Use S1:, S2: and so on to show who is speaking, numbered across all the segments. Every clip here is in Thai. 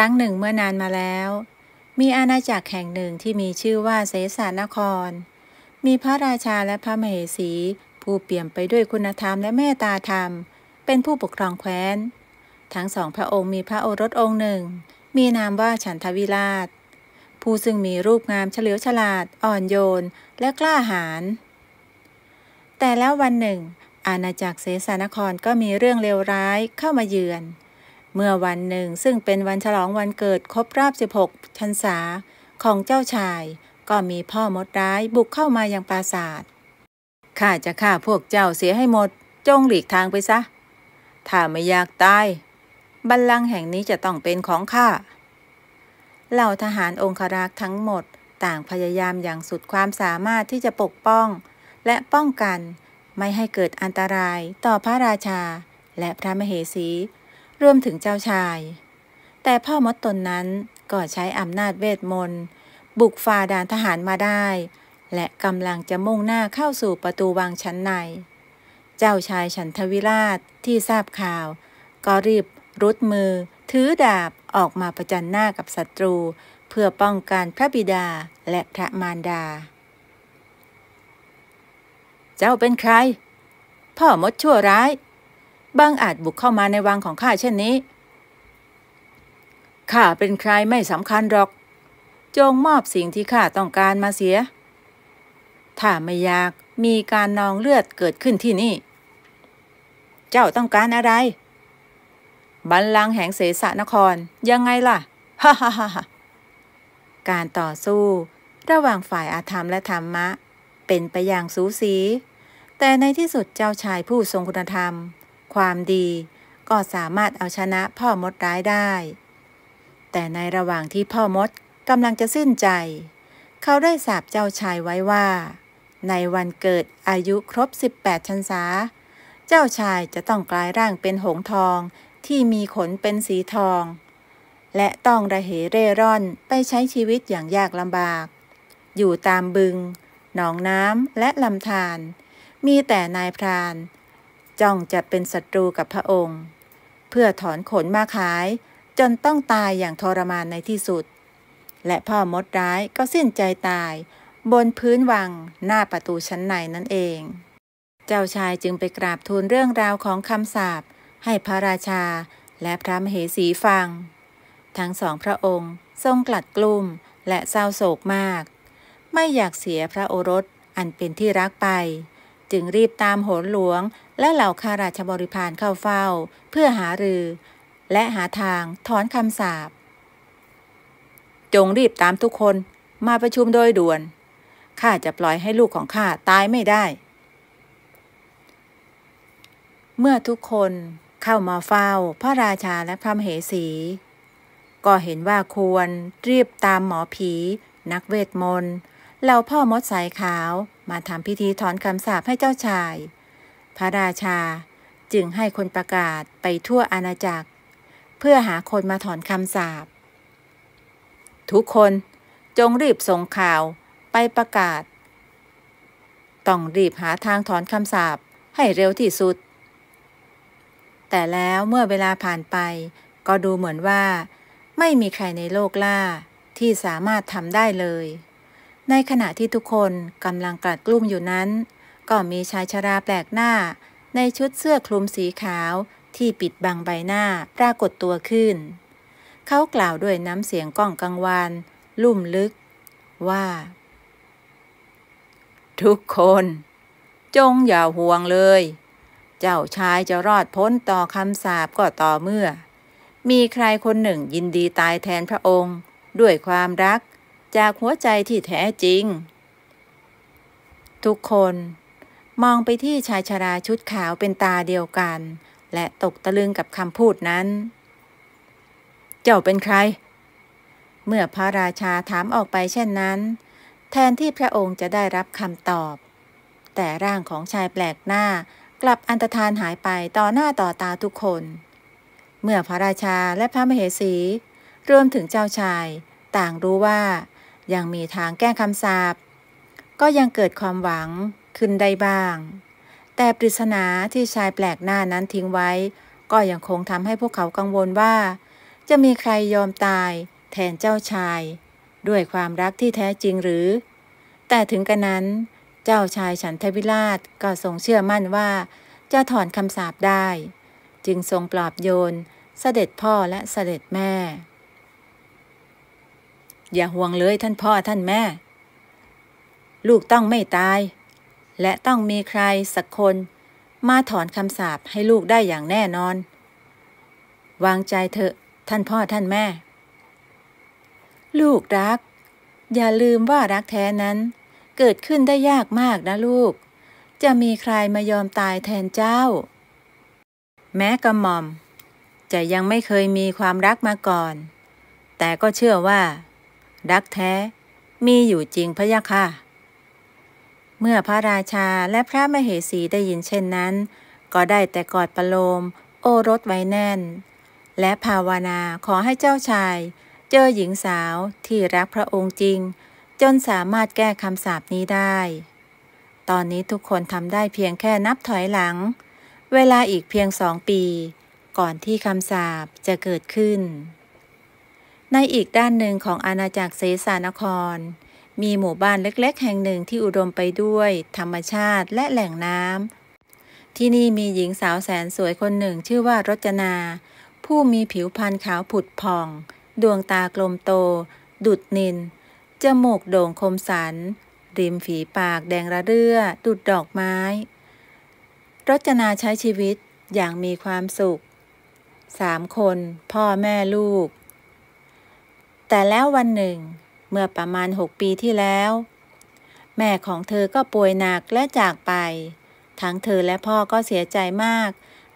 S1: ครั้งหนึ่งเมื่อนานมาแล้ว มีอาณาจักรแห่งหนึ่งที่มีชื่อว่าเสสานคร มีพระราชาและพระมเหสี ผู้เปี่ยมไปด้วยคุณธรรมและเมตตาธรรม เป็นผู้ปกครองแคว้น ทั้งสองพระองค์มีพระโอรสองค์หนึ่ง มีนามว่าฉันทวิราช ผู้ซึ่งมีรูปงามเฉลียวฉลาดอ่อนโยนและกล้าหาญ แต่แล้ววันหนึ่ง อาณาจักรเสสานครก็มีเรื่องเลวร้ายเข้ามาเยือนเมื่อวันหนึ่งซึ่งเป็นวันฉลองวันเกิดครบรอบ16ชันษาของเจ้าชาย ก็มีพ่อมดร้ายบุกเข้ามา ยัางปราศาสตร์ข้าจะฆ่าพวกเจ้าเสียให้หมด จงหลีกทางไปซะ ถ้าไม่อยากตายบัลลังก์แห่งนี้จะต้องเป็นของข้าเหล่าทหารองครักษ์ทั้งหมด ต่างพยายามอย่างสุดความสามารถที่จะปกป้อง และป้องกันไม่ให้เกิดอันตรายต่อพระราชาและพระมเหสีรวมถึงเจ้าชาย แต่พ่อมดตนนั้น ก็ใช้อำนาจเวทมนต์ บุกฟาด่านทหารมาได้ และกำลังจะมุ่งหน้าเข้าสู่ประตูวังชั้นใน เจ้าชายฉันทวิราชที่ทราบข่าวก็รีบ รุดมือ ถือดาบออกมาประจันหน้ากับศัตรู เพื่อป้องกันพระบิดาและพระมารดา เจ้าเป็นใคร พ่อมดชั่วร้ายบางอาจบุกเข้ามาในวังของข้าเช่นนี้ ข้าเป็นใครไม่สำคัญหรอก จงมอบสิ่งที่ข้าต้องการมาเสีย ถ้าไม่อยากมีการนองเลือดเกิดขึ้นที่นี่ เจ้าต้องการอะไรบัลลังแห่งเสสนครยังไงล่ะฮ่าฮ่าฮ่าการต่อสู้ระหว่างฝ่ายอาธรรมและธรรมะ เป็นไปอย่างสูสี แต่ในที่สุดเจ้าชายผู้ทรงคุณธรรมความดีก็สามารถเอาชนะพ่อมดร้ายได้ แต่ในระหว่างที่พ่อมดกำลังจะสิ้นใจ เขาได้สาบเจ้าชายไว้ว่า ในวันเกิดอายุครบ 18 ชันษาเจ้าชายจะต้องกลายร่างเป็นหงทองที่มีขนเป็นสีทอง และต้องระเหเร่ร่อนไปใช้ชีวิตอย่างยากลำบาก อยู่ตามบึง หนองน้ำและลำธาร มีแต่นายพรานจ้องจะเป็นศัตรูกับพระองค์ เพื่อถอนขนมาขาย จนต้องตายอย่างทรมานในที่สุด และพ่อมดร้ายก็สิ้นใจตาย บนพื้นวังหน้าประตูชั้นในนั่นเอง เจ้าชายจึงไปกราบทูลเรื่องราวของคำสาปให้พระราชาและพระมเหสีฟัง ทั้งสองพระองค์ ทรงกลัดกลุ้มและเศร้าโศกมาก ไม่อยากเสียพระโอรสอันเป็นที่รักไปจึงรีบตามโหนหลวงและเหล่าข้าราชบริพารเข้าเฝ้า เพื่อหารือ และหาทางถอนคำสาปจงรีบตามทุกคนมาประชุมโดยด่วน ข้าจะปล่อยให้ลูกของข้า ตายไม่ได้ เมื่อทุกคนเข้ามาเฝ้า พระราชาและพระมเหสี ก็เห็นว่าควรรีบตามหมอผี นักเวทมนต์เหล่าพ่อมดสายขาวมาทำพิธีถอนคำสาปให้เจ้าชาย พระราชาจึงให้คนประกาศไปทั่วอาณาจักร เพื่อหาคนมาถอนคำสาปทุกคนจงรีบส่งข่าวไปประกาศ ต้องรีบหาทางถอนคำสาปให้เร็วที่สุด แต่แล้วเมื่อเวลาผ่านไปก็ดูเหมือนว่า ไม่มีใครในโลกล่าที่สามารถทำได้เลยในขณะที่ทุกคนกำลังกลัดกลุ้มอยู่นั้น ก็มีชายชราแปลกหน้า ในชุดเสื้อคลุมสีขาวที่ปิดบังใบหน้าปรากฏตัวขึ้น เขากล่าวด้วยน้ำเสียงก้องกังวานลุ่มลึก ว่า ทุกคน จงอย่าห่วงเลย เจ้าชายจะรอดพ้นต่อคำสาปก็ต่อเมื่อ มีใครคนหนึ่งยินดีตายแทนพระองค์ ด้วยความรักจากหัวใจที่แท้จริง ทุกคน มองไปที่ชายชราชุดขาวเป็นตาเดียวกัน และตกตะลึงกับคำพูดนั้น เจ้าเป็นใคร เมื่อพระราชาถามออกไปเช่นนั้น แทนที่พระองค์จะได้รับคำตอบ แต่ร่างของชายแปลกหน้ากลับอันตรธานหายไปต่อหน้าต่อตาทุกคน เมื่อพระราชาและพระมเหสีรวมถึงเจ้าชาย ต่างรู้ว่ายังมีทางแก้คำสาปก็ยังเกิดความหวังขึ้นได้บ้าง แต่ปริศนาที่ชายแปลกหน้านั้นทิ้งไว้ ก็ยังคงทำให้พวกเขากังวลว่า จะมีใครยอมตายแทนเจ้าชาย ด้วยความรักที่แท้จริงหรือ แต่ถึงกระนั้น เจ้าชายฉันทวิราชก็ทรงเชื่อมั่นว่าจะถอนคำสาปได้ จึงทรงปลอบโยนเสด็จพ่อและเสด็จแม่อย่าห่วงเลยท่านพ่อท่านแม่ ลูกต้องไม่ตาย และต้องมีใครสักคน มาถอนคำสาปให้ลูกได้อย่างแน่นอน วางใจเถอะท่านพ่อท่านแม่ ลูกรัก อย่าลืมว่ารักแท้นั้น เกิดขึ้นได้ยากมากนะลูก จะมีใครมายอมตายแทนเจ้า แม้กระหม่อม จะยังไม่เคยมีความรักมาก่อน แต่ก็เชื่อว่าดักแท้มีอยู่จริงพระยะค่ะ เมื่อพระราชาและพระมเหสีได้ยินเช่นนั้น ก็ได้แต่กอดประโลม โอรสไว้แน่น และภาวนา ขอให้เจ้าชาย เจอหญิงสาวที่รักพระองค์จริง จนสามารถแก้คำสาปนี้ได้ ตอนนี้ทุกคนทำได้เพียงแค่นับถอยหลัง เวลาอีกเพียงสองปี ก่อนที่คำสาปจะเกิดขึ้นในอีกด้านหนึ่งของอาณาจักรเสสานคร มีหมู่บ้านเล็กๆ แห่งหนึ่งที่อุดมไปด้วย ธรรมชาติและแหล่งน้ำ ที่นี่มีหญิงสาวแสนสวยคนหนึ่งชื่อว่ารจนา ผู้มีผิวพรรณขาวผุดผ่อง ดวงตากลมโต ดุดนิน จมูกโด่งคมสัน ริมฝีปากแดงระเรื่อ ดุดดอกไม้ รจนาใช้ชีวิตอย่างมีความสุขสามคน พ่อแม่ลูกแต่แล้ววันหนึ่งเมื่อประมาณหกปีที่แล้ว แม่ของเธอก็ป่วยหนักและจากไป ทั้งเธอและพ่อก็เสียใจมาก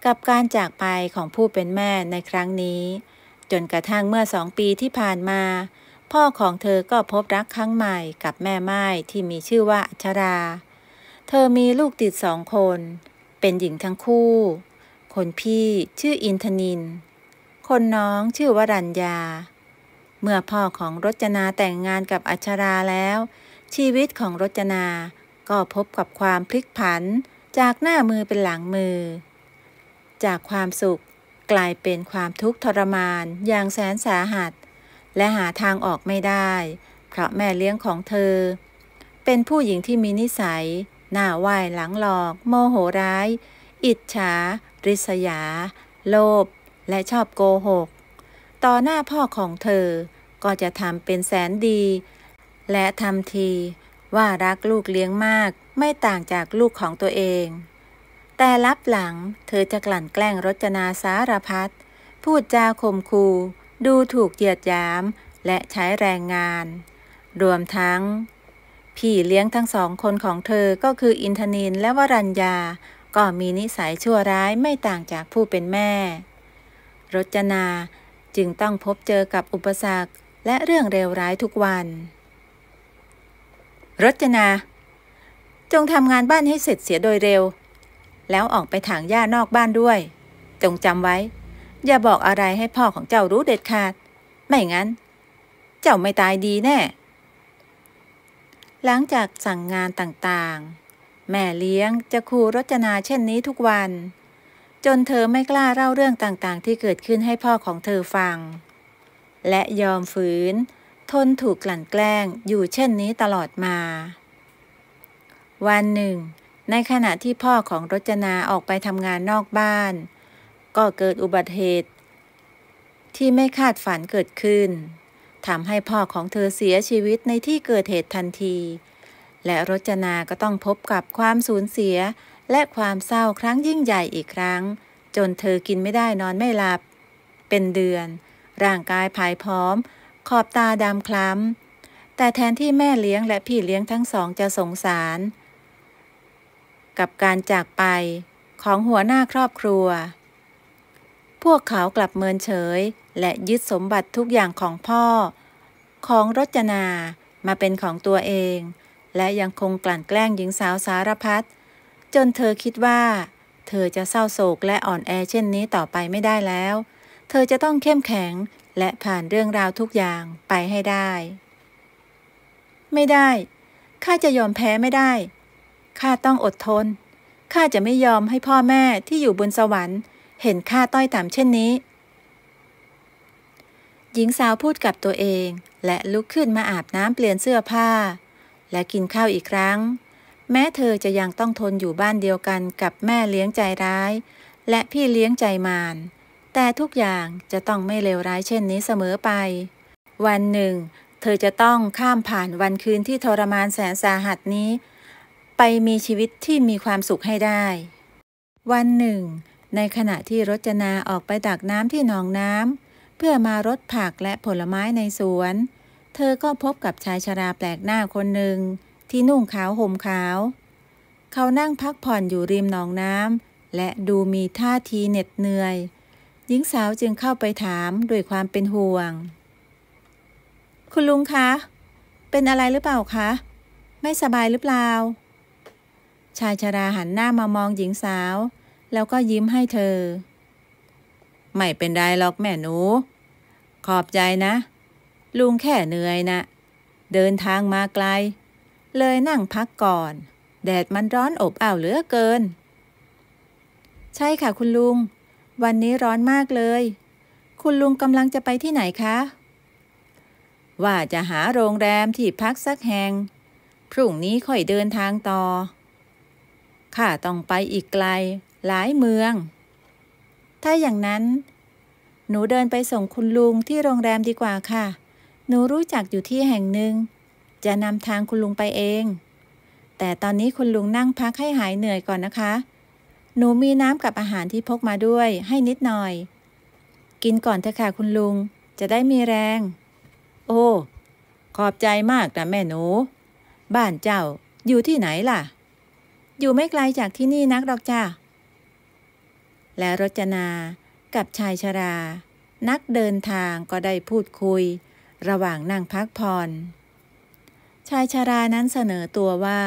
S1: กับการจากไปของผู้เป็นแม่ในครั้งนี้ จนกระทั่งเมื่อสองปีที่ผ่านมา พ่อของเธอก็พบรักครั้งใหม่กับแม่ไม้ที่มีชื่อว่าอัชรา เธอมีลูกติดสองคน เป็นหญิงทั้งคู่ คนพี่ชื่ออินทนิน คนน้องชื่อวรัญญาเมื่อพ่อของรจนาแต่งงานกับอัชราแล้ว ชีวิตของรจนาก็พบกับความพลิกผัน จากหน้ามือเป็นหลังมือ จากความสุขกลายเป็นความทุกข์ทรมานอย่างแสนสาหัส และหาทางออกไม่ได้ เพราะแม่เลี้ยงของเธอ เป็นผู้หญิงที่มีนิสัย หน้าไหวหลังหลอก โมโหร้าย อิจฉา ริษยา โลภและชอบโกหกต่อหน้าพ่อของเธอ ก็จะทำเป็นแสนดี และทำที ว่ารักลูกเลี้ยงมากไม่ต่างจากลูกของตัวเอง แต่ลับหลังเธอจะกลั่นแกล้งรจนาสารพัดพูดจาข่มขู่ดูถูกเหยียดหยามและใช้แรงงาน รวมทั้งพี่เลี้ยงทั้งสองคนของเธอ ก็คืออินทนินและวรัญญาก็มีนิสัยชั่วร้ายไม่ต่างจากผู้เป็นแม่ รจนาจึงต้องพบเจอกับอุปสรรคและเรื่องเลวร้ายทุกวันรจนา จงทำงานบ้านให้เสร็จเสียโดยเร็ว แล้วออกไปถางหญ้านอกบ้านด้วย จงจำไว้ อย่าบอกอะไรให้พ่อของเจ้ารู้เด็ดขาด ไม่งั้น เจ้าไม่ตายดีแน่ หลังจากสั่งงานต่างๆ แม่เลี้ยงจะครูรจนาเช่นนี้ทุกวันจนเธอไม่กล้าเล่าเรื่องต่างๆ ที่เกิดขึ้นให้พ่อของเธอฟัง และยอมฝืน ทนถูกกลั่นแกล้งอยู่เช่นนี้ตลอดมา วันหนึ่ง ในขณะที่พ่อของรจนาออกไปทำงานนอกบ้าน ก็เกิดอุบัติเหตุ ที่ไม่คาดฝันเกิดขึ้นทำให้พ่อของเธอเสียชีวิตในที่เกิดเหตุทันที และรจนา ก็ต้องพบกับความสูญเสียและความเศร้าครั้งยิ่งใหญ่อีกครั้ง จนเธอกินไม่ได้นอนไม่หลับ เป็นเดือน ร่างกายผายพร้อม ขอบตาดำคล้ำแต่แทนที่แม่เลี้ยงและพี่เลี้ยงทั้งสองจะสงสาร กับการจากไป ของหัวหน้าครอบครัว พวกเขากลับเมินเฉย และยึดสมบัติทุกอย่างของพ่อ ของรจนามาเป็นของตัวเอง และยังคงกลั่นแกล้งหญิงสาวสารพัดจนเธอคิดว่า เธอจะเศร้าโศกและอ่อนแอเช่นนี้ต่อไปไม่ได้แล้ว เธอจะต้องเข้มแข็งและผ่านเรื่องราวทุกอย่างไปให้ได้ ไม่ได้ข้าจะยอมแพ้ไม่ได้ข้าต้องอดทนข้าจะไม่ยอมให้พ่อแม่ที่อยู่บนสวรรค์ เห็นข้าต้อยต่ำเช่นนี้ หญิงสาวพูดกับตัวเอง และลุกขึ้นมาอาบน้ำเปลี่ยนเสื้อผ้า และกินข้าวอีกครั้งแม้เธอจะยังต้องทนอยู่บ้านเดียวกันกับแม่เลี้ยงใจร้าย และพี่เลี้ยงใจมารแต่ทุกอย่างจะต้องไม่เลวร้ายเช่นนี้เสมอไป วันหนึ่ง เธอจะต้องข้ามผ่านวันคืนที่ทรมานแสนสาหัสนี้ ไปมีชีวิตที่มีความสุขให้ได้ วันหนึ่ง ในขณะที่รจนาออกไปดักน้ำที่หนองน้ำเพื่อมารดผักและผลไม้ในสวน เธอก็พบกับชายชราแปลกหน้าคนหนึ่งที่นุ่งขาวห่มขาว เขานั่งพักผ่อนอยู่ริมหนองน้ำและดูมีท่าทีเหน็ดเหนื่อย หญิงสาวจึงเข้าไปถามด้วยความเป็นห่วง คุณลุงคะ เป็นอะไรหรือเปล่าคะ ไม่สบายหรือเปล่า ชายชราหันหน้ามามองหญิงสาว แล้วก็ยิ้มให้เธอ ไม่เป็นไรหรอกแม่หนู ขอบใจนะ ลุงแค่เหนื่อยนะเดินทางมาไกลเลยนั่งพักก่อน แดดมันร้อนอบอ้าวเหลือเกิน ใช่ค่ะคุณลุง วันนี้ร้อนมากเลย คุณลุงกำลังจะไปที่ไหนคะ ว่าจะหาโรงแรมที่พักสักแห่งพรุ่งนี้ค่อยเดินทางต่อข้าต้องไปอีกไกล หลายเมือง ถ้าอย่างนั้น หนูเดินไปส่งคุณลุงที่โรงแรมดีกว่าค่ะ หนูรู้จักอยู่ที่แห่งหนึ่งจะนำทางคุณลุงไปเอง แต่ตอนนี้คุณลุงนั่งพักให้หายเหนื่อยก่อนนะคะ หนูมีน้ำกับอาหารที่พกมาด้วยให้นิดหน่อย กินก่อนเถอะค่ะคุณลุง จะได้มีแรง โอ้ ขอบใจมากนะแม่หนู บ้านเจ้าอยู่ที่ไหนล่ะ อยู่ไม่ไกลจากที่นี่นักหรอกจ้าและรจนา กับชายชรา นักเดินทางก็ได้พูดคุย ระหว่างนั่งพักผ่อนชายชารา นั้นเสนอตัวว่า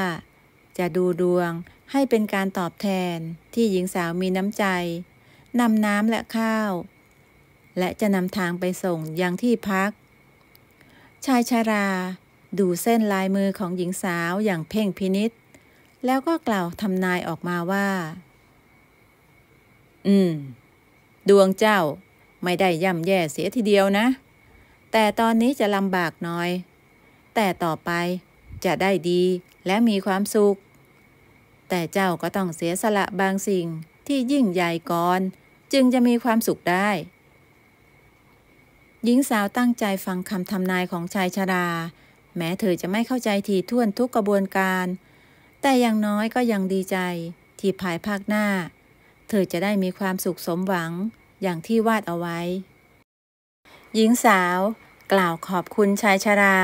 S1: จะดูดวงให้เป็นการตอบแทนที่หญิงสาวมีน้ำใจนำน้ำและข้าว และจะนำทางไปส่งยังที่พัก ชายชารา ดูเส้นลายมือของหญิงสาวอย่างเพ่งพินิษแล้วก็กล่าวทำนายออกมาว่า อืม ดวงเจ้าไม่ได้ย่ำแย่เสียทีเดียวนะ แต่ตอนนี้จะลำบากน้อยแต่ต่อไปจะได้ดีและมีความสุข แต่เจ้าก็ต้องเสียสละบางสิ่งที่ยิ่งใหญ่ก่อนจึงจะมีความสุขได้ หญิงสาวตั้งใจฟังคำทำนายของชายชรา แม้เธอจะไม่เข้าใจทีท่วนทุกกระบวนการ แต่อย่างน้อยก็ยังดีใจ ที่ภายภาคหน้า เธอจะได้มีความสุขสมหวังอย่างที่วาดเอาไว้ หญิงสาว กล่าวขอบคุณชายชรา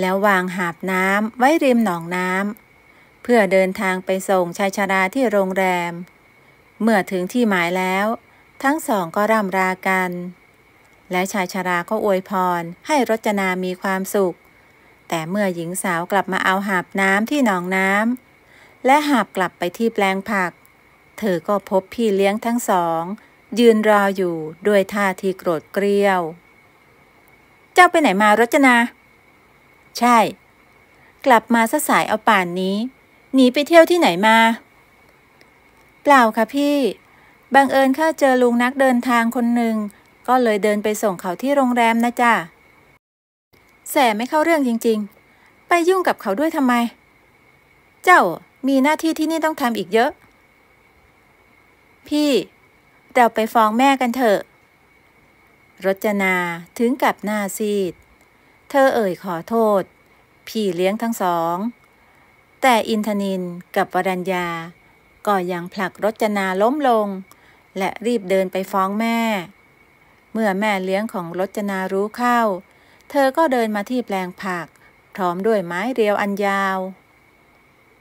S1: แล้ววางหาบน้ำไว้ริมหนองน้ำเพื่อเดินทางไปส่งชายชราที่โรงแรม เมื่อถึงที่หมายแล้ว ทั้งสองก็ร่ำรากัน และชายชราก็อวยพรให้รจนา มีความสุข แต่เมื่อหญิงสาวกลับมาเอาหาบน้ำที่หนองน้ำและหาบกลับไปที่แปลงผักเธอก็พบพี่เลี้ยงทั้งสอง ยืนรออยู่ด้วยท่าทีโกรธเกรี้ยว เจ้าไปไหนมารจนาใช่ กลับมาสะสายเอาป่านนี้ หนีไปเที่ยวที่ไหนมา เปล่าค่ะพี่ บังเอิญข้าเจอลุงนักเดินทางคนหนึ่ง ก็เลยเดินไปส่งเขาที่โรงแรมนะจ้าแสไม่เข้าเรื่องจริงๆ ไปยุ่งกับเขาด้วยทำไม เจ้ามีหน้าที่ที่นี่ต้องทำอีกเยอะ พี่เราไปฟ้องแม่กันเถอะ รจนาถึงกับหน้าซีดเธอเอ่ยขอโทษพี่เลี้ยงทั้งสอง แต่อินทนินกับวรัญญา ก็ยังผลักรจนาล้มลง และรีบเดินไปฟ้องแม่ เมื่อแม่เลี้ยงของรจนารู้เข้า เธอก็เดินมาที่แปลงผักพร้อมด้วยไม้เรียวอันยาว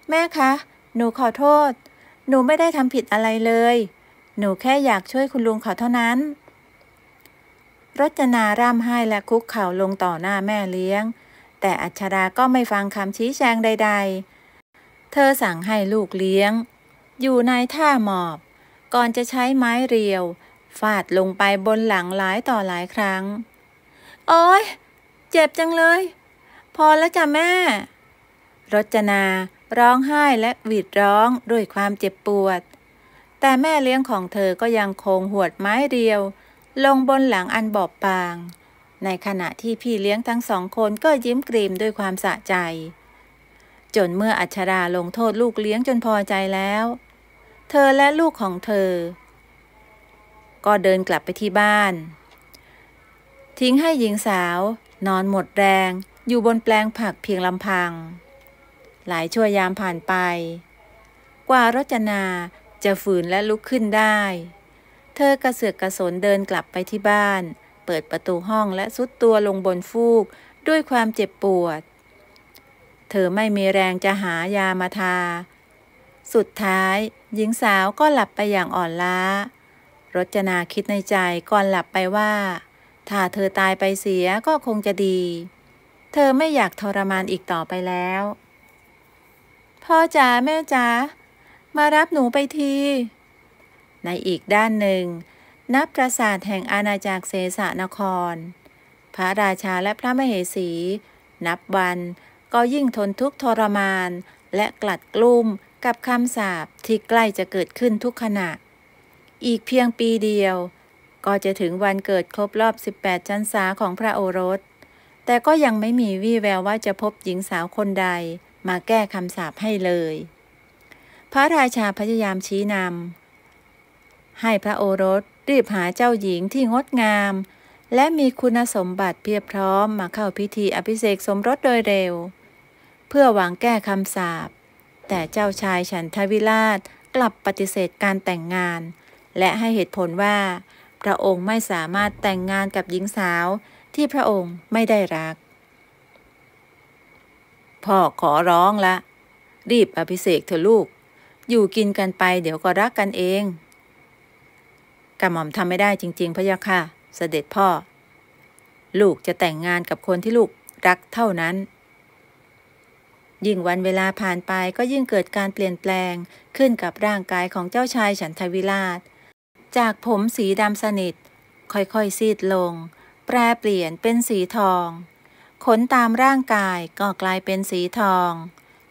S1: แม่คะ หนูขอโทษ หนูไม่ได้ทำผิดอะไรเลย หนูแค่อยากช่วยคุณลุงเขาเท่านั้นรจนาร่ำไห้และคุกเข่าลงต่อหน้าแม่เลี้ยง แต่อัชราก็ไม่ฟังคำชี้แจงใดๆ เธอสั่งให้ลูกเลี้ยงอยู่ในท่าหมอบ ก่อนจะใช้ไม้เรียวฟาดลงไปบนหลังหลายต่อหลายครั้ง โอ้ย เจ็บจังเลย พอแล้วจ้ะแม่รจนาร้องไห้และหวีดร้องด้วยความเจ็บปวด แต่แม่เลี้ยงของเธอก็ยังคงหวดไม้เรียวลงบนหลังอันบอบบาง ในขณะที่พี่เลี้ยงทั้งสองคนก็ยิ้มกรีมด้วยความสะใจ จนเมื่ออัชราลงโทษลูกเลี้ยงจนพอใจแล้ว เธอและลูกของเธอ ก็เดินกลับไปที่บ้าน ทิ้งให้หญิงสาว นอนหมดแรง อยู่บนแปลงผักเพียงลำพัง หลายชั่วยามผ่านไป กว่ารจนาจะฝืนและลุกขึ้นได้เธอกระเสือกกระสนเดินกลับไปที่บ้าน เปิดประตูห้องและซุดตัวลงบนฟูกด้วยความเจ็บปวด เธอไม่มีแรงจะหายามาทา สุดท้าย หญิงสาวก็หลับไปอย่างอ่อนล้า รจนาคิดในใจก่อนหลับไปว่า ถ้าเธอตายไปเสียก็คงจะดี เธอไม่อยากทรมานอีกต่อไปแล้ว พ่อจ๋าแม่จ๋ามารับหนูไปทีในอีกด้านหนึ่ง นับประสาทแห่งอาณาจักรเสสนคร พระราชาและพระมเหสี นับวันก็ยิ่งทนทุกทรมาน และกลัดกลุ้มกับคำสาปที่ใกล้จะเกิดขึ้นทุกขณะ อีกเพียงปีเดียว ก็จะถึงวันเกิดครบรอบ 18ชันษาของพระโอรส แต่ก็ยังไม่มีวี่แววว่าจะพบหญิงสาวคนใดมาแก้คำสาปให้เลย พระราชาพยายามชี้นำให้พระโอรสรีบหาเจ้าหญิงที่งดงาม และมีคุณสมบัติเพียบพร้อมมาเข้าพิธีอภิเษกสมรสโดยเร็ว เพื่อหวังแก้คำสาปแต่เจ้าชายฉันทวิราชกลับปฏิเสธการแต่งงาน และให้เหตุผลว่า พระองค์ไม่สามารถแต่งงานกับหญิงสาวที่พระองค์ไม่ได้รัก พ่อขอร้องละ รีบอภิเษกเถอะลูกอยู่กินกันไปเดี๋ยวก็รักกันเองกระหม่อมทำไม่ได้จริงๆพระยะค่ะ เสด็จพ่อ ลูกจะแต่งงานกับคนที่ลูก รักเท่านั้น ยิ่งวันเวลาผ่านไปก็ยิ่งเกิดการเปลี่ยนแปลงขึ้นกับร่างกายของเจ้าชายฉันทวิราช จากผมสีดำสนิท ค่อยๆ ซีดลง แปรเปลี่ยนเป็นสีทอง ขนตามร่างกายก็ กลายเป็นสีทอง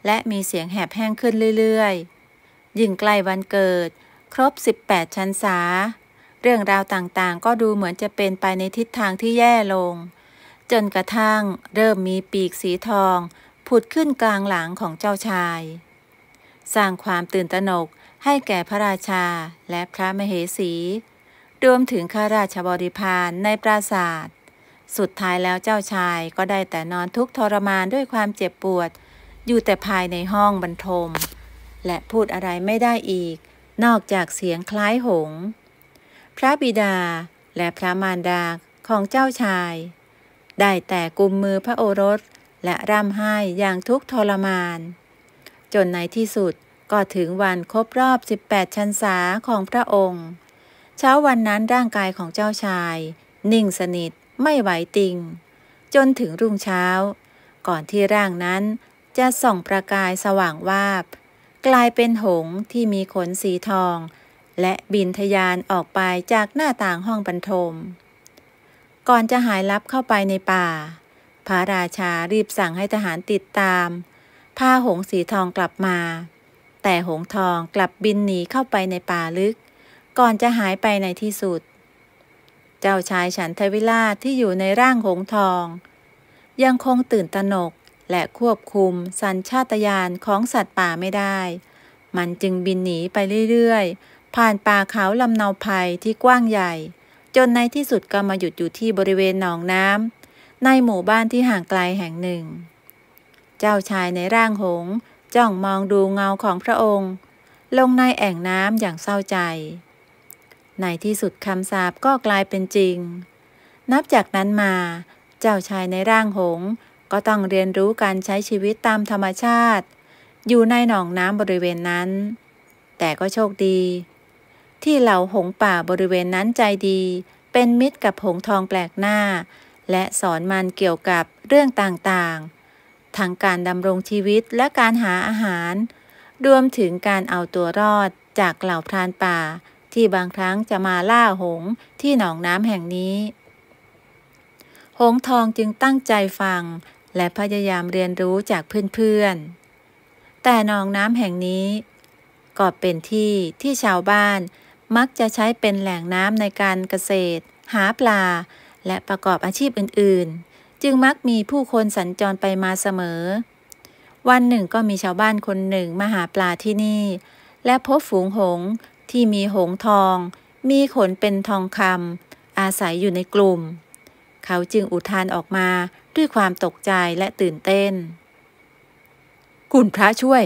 S1: และมีเสียงแหบแห้งขึ้นเรื่อยๆ ยิ่งใกล้วันเกิด ครบ18ชันษาเรื่องราวต่าง ๆ ก็ดูเหมือนจะเป็นไปในทิศทางที่แย่ลง จนกระทั่งเริ่มมีปีกสีทอง ผุดขึ้นกลางหลังของเจ้าชาย สร้างความตื่นตระหนกให้แก่พระราชาและพระมเหสี รวมถึงข้าราชบริพารในปราศาสตร์สุดท้ายแล้วเจ้าชายก็ได้แต่นอนทุกทรมานด้วยความเจ็บปวด อยู่แต่ภายในห้องบรรทม และพูดอะไรไม่ได้อีก นอกจากเสียงคล้ายหงพระบิดาและพระมารดาของเจ้าชาย ได้แต่กุมมือพระโอรสและร่ำไห้อย่างทุกทรมาน จนในที่สุด ก็ถึงวันครบรอบ 18 ชันษาของพระองค์ เช้าวันนั้นร่างกายของเจ้าชาย นิ่งสนิทไม่ไหวติงจนถึงรุ่งเช้า ก่อนที่ร่างนั้นจะส่องประกายสว่างวาบ กลายเป็นหงที่มีขนสีทองและบินทยานออกไปจากหน้าต่างห้องบรรทม ก่อนจะหายลับเข้าไปในป่า พระราชารีบสั่งให้ทหารติดตามพาหงสีทองกลับมา แต่หงทองกลับบินหนีเข้าไปในป่าลึก ก่อนจะหายไปในที่สุด เจ้าชายฉันทวิลาที่อยู่ในร่างหงทอง ยังคงตื่นตระหนกและควบคุมสัญชาตญาณ ของสัตว์ป่าไม่ได้ มันจึงบินหนีไปเรื่อยๆผ่านป่าเขาลำเนาภัยที่กว้างใหญ่ จนในที่สุดก็มาหยุดอยู่ที่บริเวณหนองน้ำในหมู่บ้านที่ห่างไกลแห่งหนึ่ง เจ้าชายในร่างหง จ้องมองดูเงาของพระองค์ ลงในแอ่งน้ำอย่างเศร้าใจ ในที่สุดคำสาบก็กลายเป็นจริง นับจากนั้นมา เจ้าชายในร่างหง ก็ต้องเรียนรู้การใช้ชีวิตตามธรรมชาติ อยู่ในหนองน้ำบริเวณนั้น แต่ก็โชคดีที่เหล่าหงป่าบริเวณนั้นใจดี เป็นมิตรกับหงทองแปลกหน้า และสอนมันเกี่ยวกับเรื่องต่างๆทั้งการดำรงชีวิตและการหาอาหาร รวมถึงการเอาตัวรอดจากเหล่าพรานป่าที่บางครั้งจะมาล่าหงที่หนองน้ำแห่งนี้ หงทองจึงตั้งใจฟังและพยายามเรียนรู้จากเพื่อนๆแต่หนองน้ำแห่งนี้ ก็เป็นที่ที่ชาวบ้านมักจะใช้เป็นแหล่งน้ำในการเกษตรหาปลาและประกอบอาชีพอื่นๆ จึงมักมีผู้คนสัญจรไปมาเสมอ วันหนึ่งก็มีชาวบ้านคนหนึ่งมาหาปลาที่นี่ และพบฝูงหงที่มีหงทอง มีขนเป็นทองคำอาศัยอยู่ในกลุ่ม เขาจึงอุทานออกมาด้วยความตกใจและตื่นเต้น คุณพระช่วย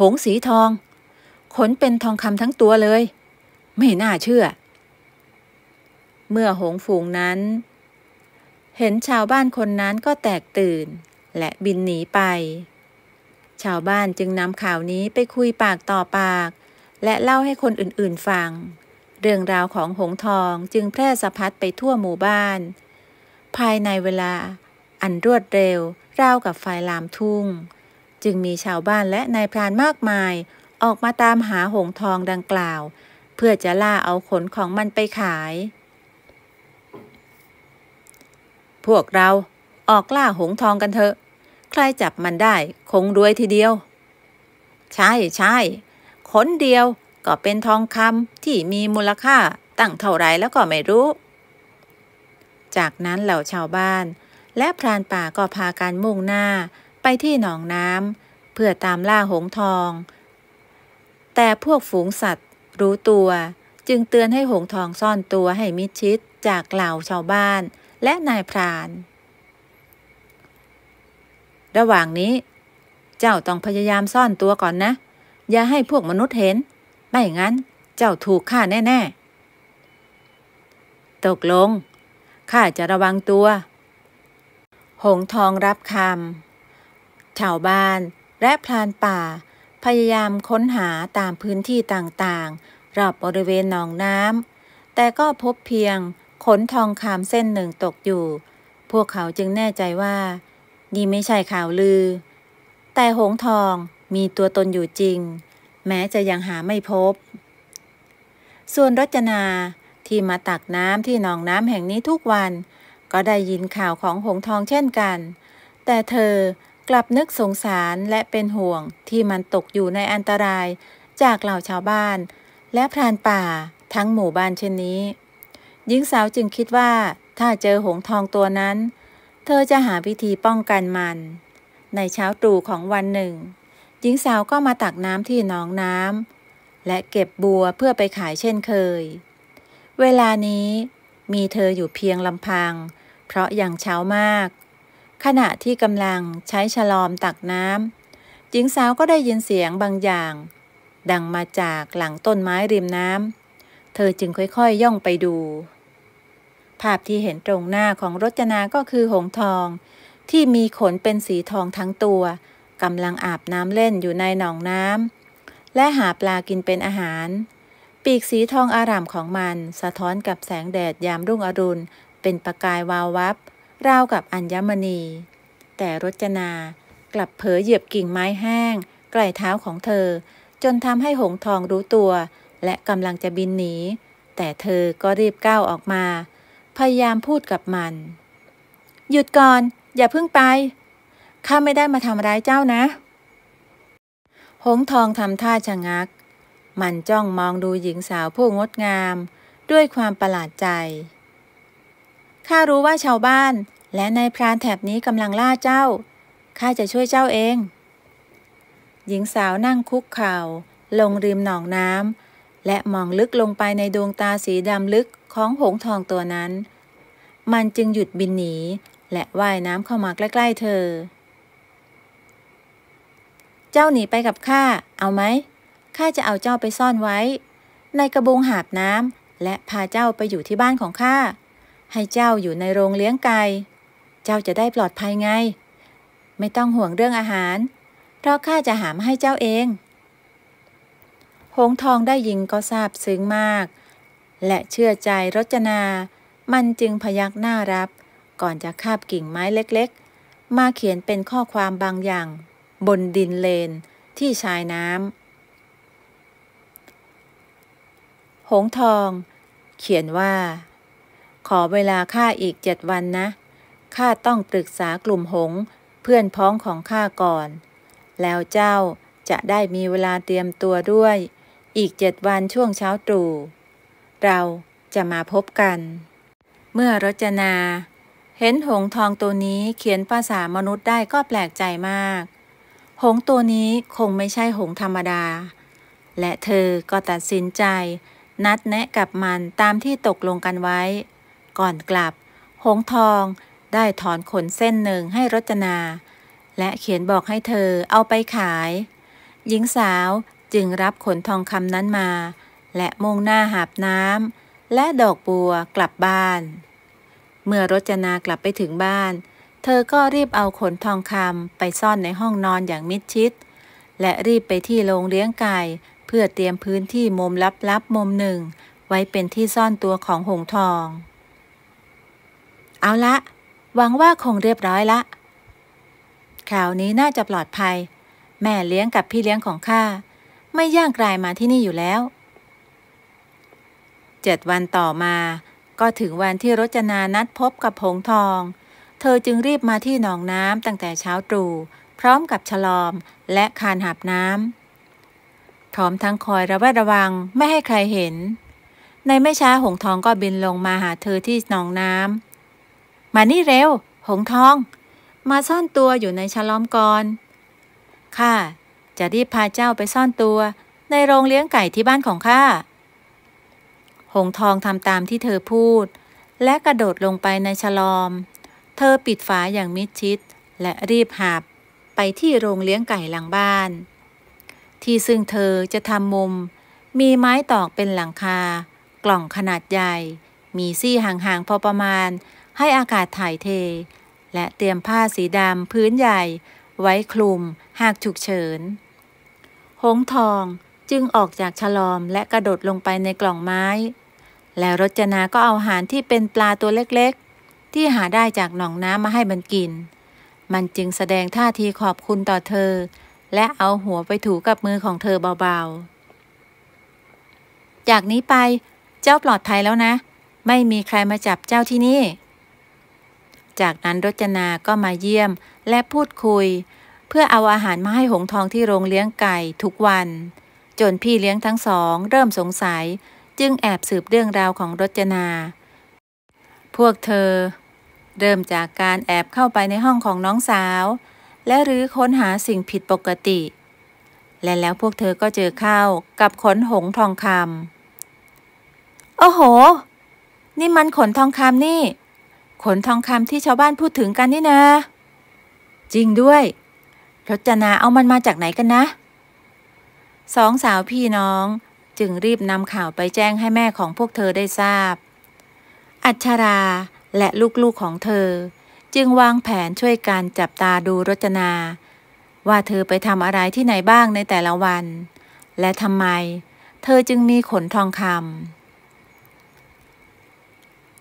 S1: หงสีทอง ขนเป็นทองคำทั้งตัวเลยไม่น่าเชื่อ เมื่อหงฝูงนั้น เห็นชาวบ้านคนนั้นก็แตกตื่น และบินหนีไป ชาวบ้านจึงนำข่าวนี้ไปคุยปากต่อปาก และเล่าให้คนอื่นๆฟัง เรื่องราวของหงทองจึงแพร่สะพัดไปทั่วหมู่บ้าน ภายในเวลาอันรวดเร็วราวกับไฟลามทุ่ง จึงมีชาวบ้านและนายพรานมากมาย ออกมาตามหาหงทองดังกล่าวเพื่อจะล่าเอาขนของมันไปขาย พวกเราออกล่าหงทองกันเถอะ ใครจับมันได้คงรวยทีเดียว ใช่ใช่ขนเดียวก็เป็นทองคำที่มีมูลค่า ตั้งเท่าไรแล้วก็ไม่รู้ จากนั้นเหล่าชาวบ้าน และพรานป่าก็พาการมุ่งหน้าไปที่หนองน้ำเพื่อตามล่าหงทอง แต่พวกฝูงสัตว์รู้ตัวจึงเตือนให้หงทองซ่อนตัวให้มิดชิดจากเหล่าชาวบ้านและนายพราน ระหว่างนี้เจ้าต้องพยายามซ่อนตัวก่อนนะ อย่าให้พวกมนุษย์เห็น ไม่งั้นเจ้าถูกฆ่าแน่ ๆ ตกลง ข้าจะระวังตัว หงทองรับคำ ชาวบ้านและพรานป่าพยายามค้นหาตามพื้นที่ต่างๆ รอบบริเวณหนองน้ำ แต่ก็พบเพียง ขนทองคำเส้นหนึ่งตกอยู่ พวกเขาจึงแน่ใจว่า นี่ไม่ใช่ข่าวลือ แต่หงทองมีตัวตนอยู่จริง แม้จะยังหาไม่พบ ส่วนรจนาที่มาตักน้ำที่หนองน้ำแห่งนี้ทุกวัน ก็ได้ยินข่าวของหงทองเช่นกัน แต่เธอกลับนึกสงสารและเป็นห่วงที่มันตกอยู่ในอันตรายจากเหล่าชาวบ้านและพรานป่าทั้งหมู่บ้านเช่นนี้หญิงสาวจึงคิดว่าถ้าเจอหงทองตัวนั้น เธอจะหาวิธีป้องกันมัน ในเช้าตรู่ของวันหนึ่งหญิงสาวก็มาตักน้ำที่หนองน้ำและเก็บบัวเพื่อไปขายเช่นเคย เวลานี้มีเธออยู่เพียงลำพัง เพราะยังเช้ามากขณะที่กำลังใช้ฉลอมตักน้ำหญิงสาวก็ได้ยินเสียงบางอย่าง ดังมาจากหลังต้นไม้ริมน้ำ เธอจึงค่อยๆยย่องไปดู ภาพที่เห็นตรงหน้าของรจนาก็คือหงทอง ที่มีขนเป็นสีทองทั้งตัวกำลังอาบน้ำเล่นอยู่ในหนองน้ำและหาปลากินเป็นอาหาร ปีกสีทองอารามของมันสะท้อนกับแสงแดดยามรุ่งอรุณ เป็นประกายวาววับราวกับอัญมณี แต่รจนากลับเผลอเหยียบกิ่งไม้แห้ง ไกล้เท้าของเธอ จนทำให้หงทองรู้ตัว และกำลังจะบินหนี แต่เธอก็รีบก้าวออกมา พยายามพูดกับมัน หยุดก่อนอย่าเพิ่งไป ข้าไม่ได้มาทำร้ายเจ้านะ หงทองทำท่าชะงัก มันจ้องมองดูหญิงสาวผู้งดงามด้วยความประหลาดใจข้ารู้ว่าชาวบ้านและนายพรานแถบนี้กำลังล่าเจ้า ข้าจะช่วยเจ้าเอง หญิงสาวนั่งคุกเข่าลงริมหนองน้ำและมองลึกลงไปในดวงตาสีดำลึกของหงทองตัวนั้น มันจึงหยุดบินหนี และว่ายน้ำเข้ามาใกล้ๆเธอ เจ้าหนีไปกับข้า เอาไหมข้าจะเอาเจ้าไปซ่อนไว้ ในกระบุงหาบน้ำและพาเจ้าไปอยู่ที่บ้านของข้าให้เจ้าอยู่ในโรงเลี้ยงไก่ เจ้าจะได้ปลอดภัยไง ไม่ต้องห่วงเรื่องอาหาร เพราะข้าจะหามาให้เจ้าเอง หงทองได้ยิงก็ทราบซึ้งมาก และเชื่อใจรจนา มันจึงพยักหน้ารับ ก่อนจะคาบกิ่งไม้เล็ก ๆ มาเขียนเป็นข้อความบางอย่าง บนดินเลนที่ชายน้ำหงทองเขียนว่าขอเวลาข้าอีกเจ็ดวันนะ ข้าต้องปรึกษากลุ่มหง เพื่อนพ้องของข้าก่อน แล้วเจ้าจะได้มีเวลาเตรียมตัวด้วย อีกเจ็ดวันช่วงเช้าตรู่ เราจะมาพบกัน เมื่อรจนา เห็นหงทองตัวนี้เขียนภาษามนุษย์ได้ก็แปลกใจมาก หงตัวนี้คงไม่ใช่หงธรรมดา และเธอก็ตัดสินใจนัดแนะกับมันตามที่ตกลงกันไว้ก่อนกลับ หงทองได้ถอนขนเส้นหนึ่งให้รจนา และเขียนบอกให้เธอเอาไปขาย หญิงสาวจึงรับขนทองคำนั้นมา และมุ่งหน้าหาบน้ำและดอกบัวกลับบ้าน เมื่อรจนากลับไปถึงบ้าน เธอก็รีบเอาขนทองคำไปซ่อนในห้องนอนอย่างมิดชิด และรีบไปที่โรงเลี้ยงไก่ เพื่อเตรียมพื้นที่มุมลับๆมุมหนึ่งไว้เป็นที่ซ่อนตัวของหงทองเอาละ หวังว่าคงเรียบร้อยละคราวนี้น่าจะปลอดภัย แม่เลี้ยงกับพี่เลี้ยงของข้าไม่ย่างกลายมาที่นี่อยู่แล้วเจ็ดวันต่อมา ก็ถึงวันที่รจนานัดพบกับผงทอง เธอจึงรีบมาที่หนองน้ำตั้งแต่เช้าตรู่ พร้อมกับฉลอมและคานหาบน้ำพร้อมทั้งคอยระแวดระวังไม่ให้ใครเห็น ในไม่ช้าหงทองก็บินลงมาหาเธอที่หนองน้ำานี่เร็ว หงทอง มาซ่อนตัวอยู่ในชะล้อมกรข้าจะรีบพาเจ้าไปซ่อนตัวในโรงเลี้ยงไก่ที่บ้านของข้า หงทองทำตามที่เธอพูด และกระโดดลงไปในชะลอม เธอปิดฝาอย่างมิดชิด และรีบหาบไปที่โรงเลี้ยงไก่หลังบ้าน ที่ซึ่งเธอจะทำมุม มีไม้ตอกเป็นหลังคา กล่องขนาดใหญ่ มีซี่ห่างๆ พอประมาณให้อากาศถ่ายเท และเตรียมผ้าสีดำพื้นใหญ่ ไว้คลุมหากฉุกเฉิน หงทองจึงออกจากฉลอมและกระโดดลงไปในกล่องไม้ แล้วรจนาก็เอาอาหารที่เป็นปลาตัวเล็กๆ ที่หาได้จากหนองน้ำมาให้มันกิน มันจึงแสดงท่าทีขอบคุณต่อเธอ และเอาหัวไปถูกับมือของเธอเบาๆ จากนี้ไปเจ้าปลอดภัยแล้วนะ ไม่มีใครมาจับเจ้าที่นี่จากนั้นรจนาก็มาเยี่ยมและพูดคุย เพื่อเอาอาหารมาให้หงทองที่โรงเลี้ยงไก่ทุกวัน จนพี่เลี้ยงทั้งสอง เริ่มสงสัยจึงแอบสืบเรื่องราวของรจนา พวกเธอ เริ่มจากการแอบเข้าไปในห้องของน้องสาว และรื้อค้นหาสิ่งผิดปกติ และแล้วพวกเธอก็เจอเข้ากับขนหงทองคำโอ้โห นี่มันขนทองคำนี่ขนทองคำที่ชาวบ้านพูดถึงกันนี่นะ จริงด้วย รจนาเอามันมาจากไหนกันนะ สองสาวพี่น้องจึงรีบนำข่าวไปแจ้งให้แม่ของพวกเธอได้ทราบ อัชราและลูกๆของเธอจึงวางแผนช่วยกันจับตาดูรจนา ว่าเธอไปทำอะไรที่ไหนบ้างในแต่ละวัน และทำไม เธอจึงมีขนทองคำ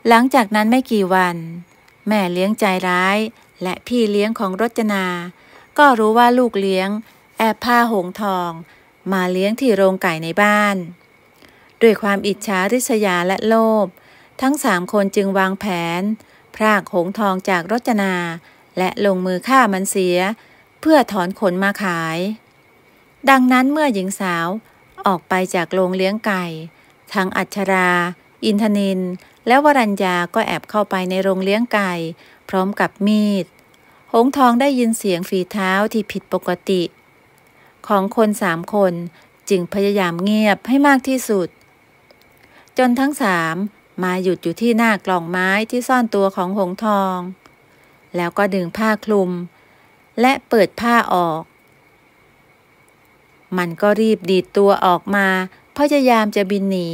S1: หลังจากนั้นไม่กี่วัน แม่เลี้ยงใจร้ายและพี่เลี้ยงของรจนา ก็รู้ว่าลูกเลี้ยงแอบพาหงทองมาเลี้ยงที่โรงไก่ในบ้าน ด้วยความอิจฉาริษยาและโลภ ทั้งสามคนจึงวางแผนพรากหงทองจากรจนา และลงมือฆ่ามันเสีย เพื่อถอนขนมาขาย ดังนั้นเมื่อหญิงสาวออกไปจากโรงเลี้ยงไก่ ทั้งอัชรา อินทนินแล้ววรัญญาก็แอบเข้าไปในโรงเลี้ยงไก่ พร้อมกับมีด หงทองได้ยินเสียงฝีเท้าที่ผิดปกติ ของคนสามคนจึงพยายามเงียบให้มากที่สุด จนทั้งสามมาหยุดอยู่ที่หน้ากล่องไม้ที่ซ่อนตัวของหงทอง แล้วก็ดึงผ้าคลุม และเปิดผ้าออก มันก็รีบดีดตัวออกมาพยายามจะบินหนี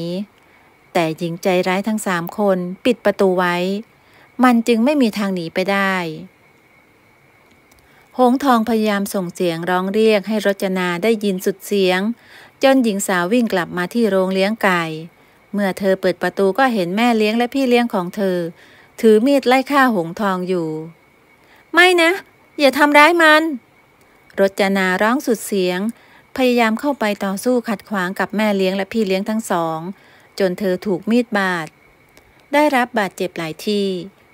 S1: แต่หญิงใจร้ายทั้งสามคนปิดประตูไว้ มันจึงไม่มีทางหนีไปได้ หงทองพยายามส่งเสียงร้องเรียก ให้รจนาได้ยินสุดเสียง จนหญิงสาววิ่งกลับมาที่โรงเลี้ยงไก่ เมื่อเธอเปิดประตูก็เห็นแม่เลี้ยงและพี่เลี้ยงของเธอ ถือมีดไล่ฆ่าหงทองอยู่ ไม่นะ อย่าทำร้ายมัน รจนาร้องสุดเสียง พยายามเข้าไปต่อสู้ขัดขวางกับแม่เลี้ยงและพี่เลี้ยงทั้งสองจนเธอถูกมีดบาด ได้รับบาดเจ็บหลายที่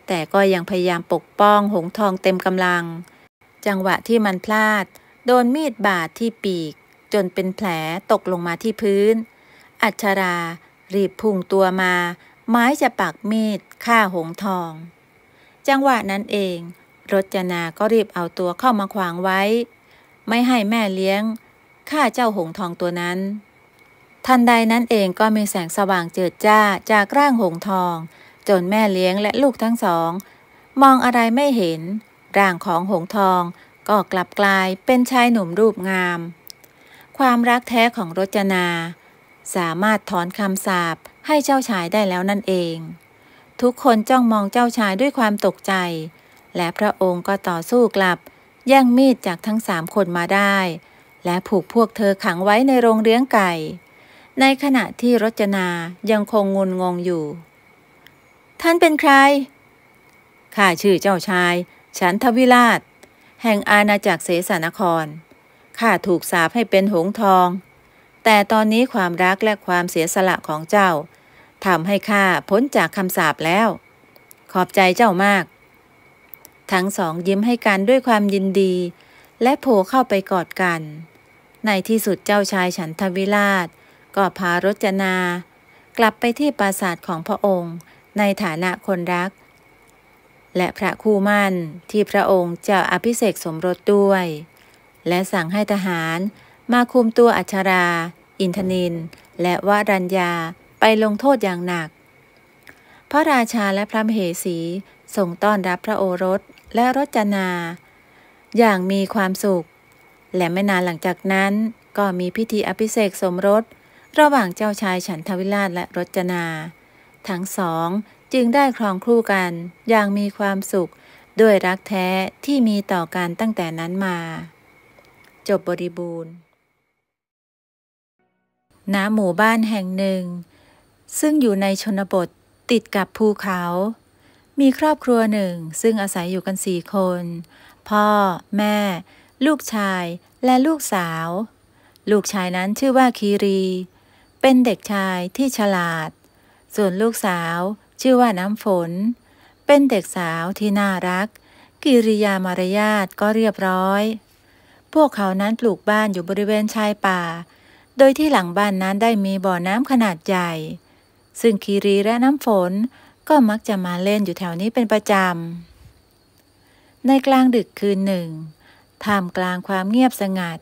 S1: แต่ก็ยังพยายามปกป้องหงทองเต็มกำลัง จังหวะที่มันพลาด โดนมีดบาดที่ปีก จนเป็นแผลตกลงมาที่พื้น อัชรารีบพุ่งตัวมาไม้จะปักมีดฆ่าหงทอง จังหวะนั้นเอง รจนาก็รีบเอาตัวเข้ามาขวางไว้ ไม่ให้แม่เลี้ยงฆ่าเจ้าหงทองตัวนั้นทันใดนั้นเองก็มีแสงสว่างเจิดจ้าจากร่างหงทองจนแม่เลี้ยงและลูกทั้งสอง มองอะไรไม่เห็น ร่างของหงทองก็กลับกลายเป็นชายหนุ่มรูปงาม ความรักแท้ของรจนา สามารถถอนคำสาปให้เจ้าชายได้แล้วนั่นเอง ทุกคนจ้องมองเจ้าชายด้วยความตกใจ และพระองค์ก็ต่อสู้กลับแย่งมีดจากทั้งสามคนมาได้ และผูกพวกเธอขังไว้ในโรงเลี้ยงไก่ในขณะที่รจนายังคงงุนงงอยู่ ท่านเป็นใคร ข้าชื่อเจ้าชาย ฉันทวิราชแห่งอาณาจักรเสสานคร ข้าถูกสาปให้เป็นหงทอง แต่ตอนนี้ความรักและความเสียสละของเจ้าทำให้ข้าพ้นจากคำสาปแล้ว ขอบใจเจ้ามาก ทั้งสองยิ้มให้กันด้วยความยินดี และโผล่เข้าไปกอดกัน ในที่สุดเจ้าชายฉันทวิราชก็พารจนา กลับไปที่ปราสาทของพระองค์ในฐานะคนรัก และพระคู่มั่นที่พระองค์จะอภิเษกสมรสด้วย และสั่งให้ทหารมาคุมตัวอัชรา อินทนินและวารัญญาไปลงโทษอย่างหนัก พระราชาและพระมเหสีส่งต้อนรับพระโอรสและรจนา อย่างมีความสุข และไม่นานหลังจากนั้นก็มีพิธีอภิเษกสมรสระหว่างเจ้าชายฉันทวิราชและรจนา ทั้งสอง จึงได้ครองคู่กันอย่างมีความสุขด้วยรักแท้ที่มีต่อกันตั้งแต่นั้นมา จบบริบูรณ์ณหมู่บ้านแห่งหนึ่ง ซึ่งอยู่ในชนบทติดกับภูเขา มีครอบครัวหนึ่งซึ่งอาศัยอยู่กันสี่คน พ่อ แม่ ลูกชายและลูกสาว ลูกชายนั้นชื่อว่าคีรีเป็นเด็กชายที่ฉลาด ส่วนลูกสาวชื่อว่าน้ำฝน เป็นเด็กสาวที่น่ารักกิริยามารยาทก็เรียบร้อย พวกเขานั้นปลูกบ้านอยู่บริเวณชายป่า โดยที่หลังบ้านนั้นได้มีบ่อน้ำขนาดใหญ่ ซึ่งคีรีและน้ำฝนก็มักจะมาเล่นอยู่แถวนี้เป็นประจำ ในกลางดึกคืนหนึ่ง ท่ามกลางความเงียบสงัด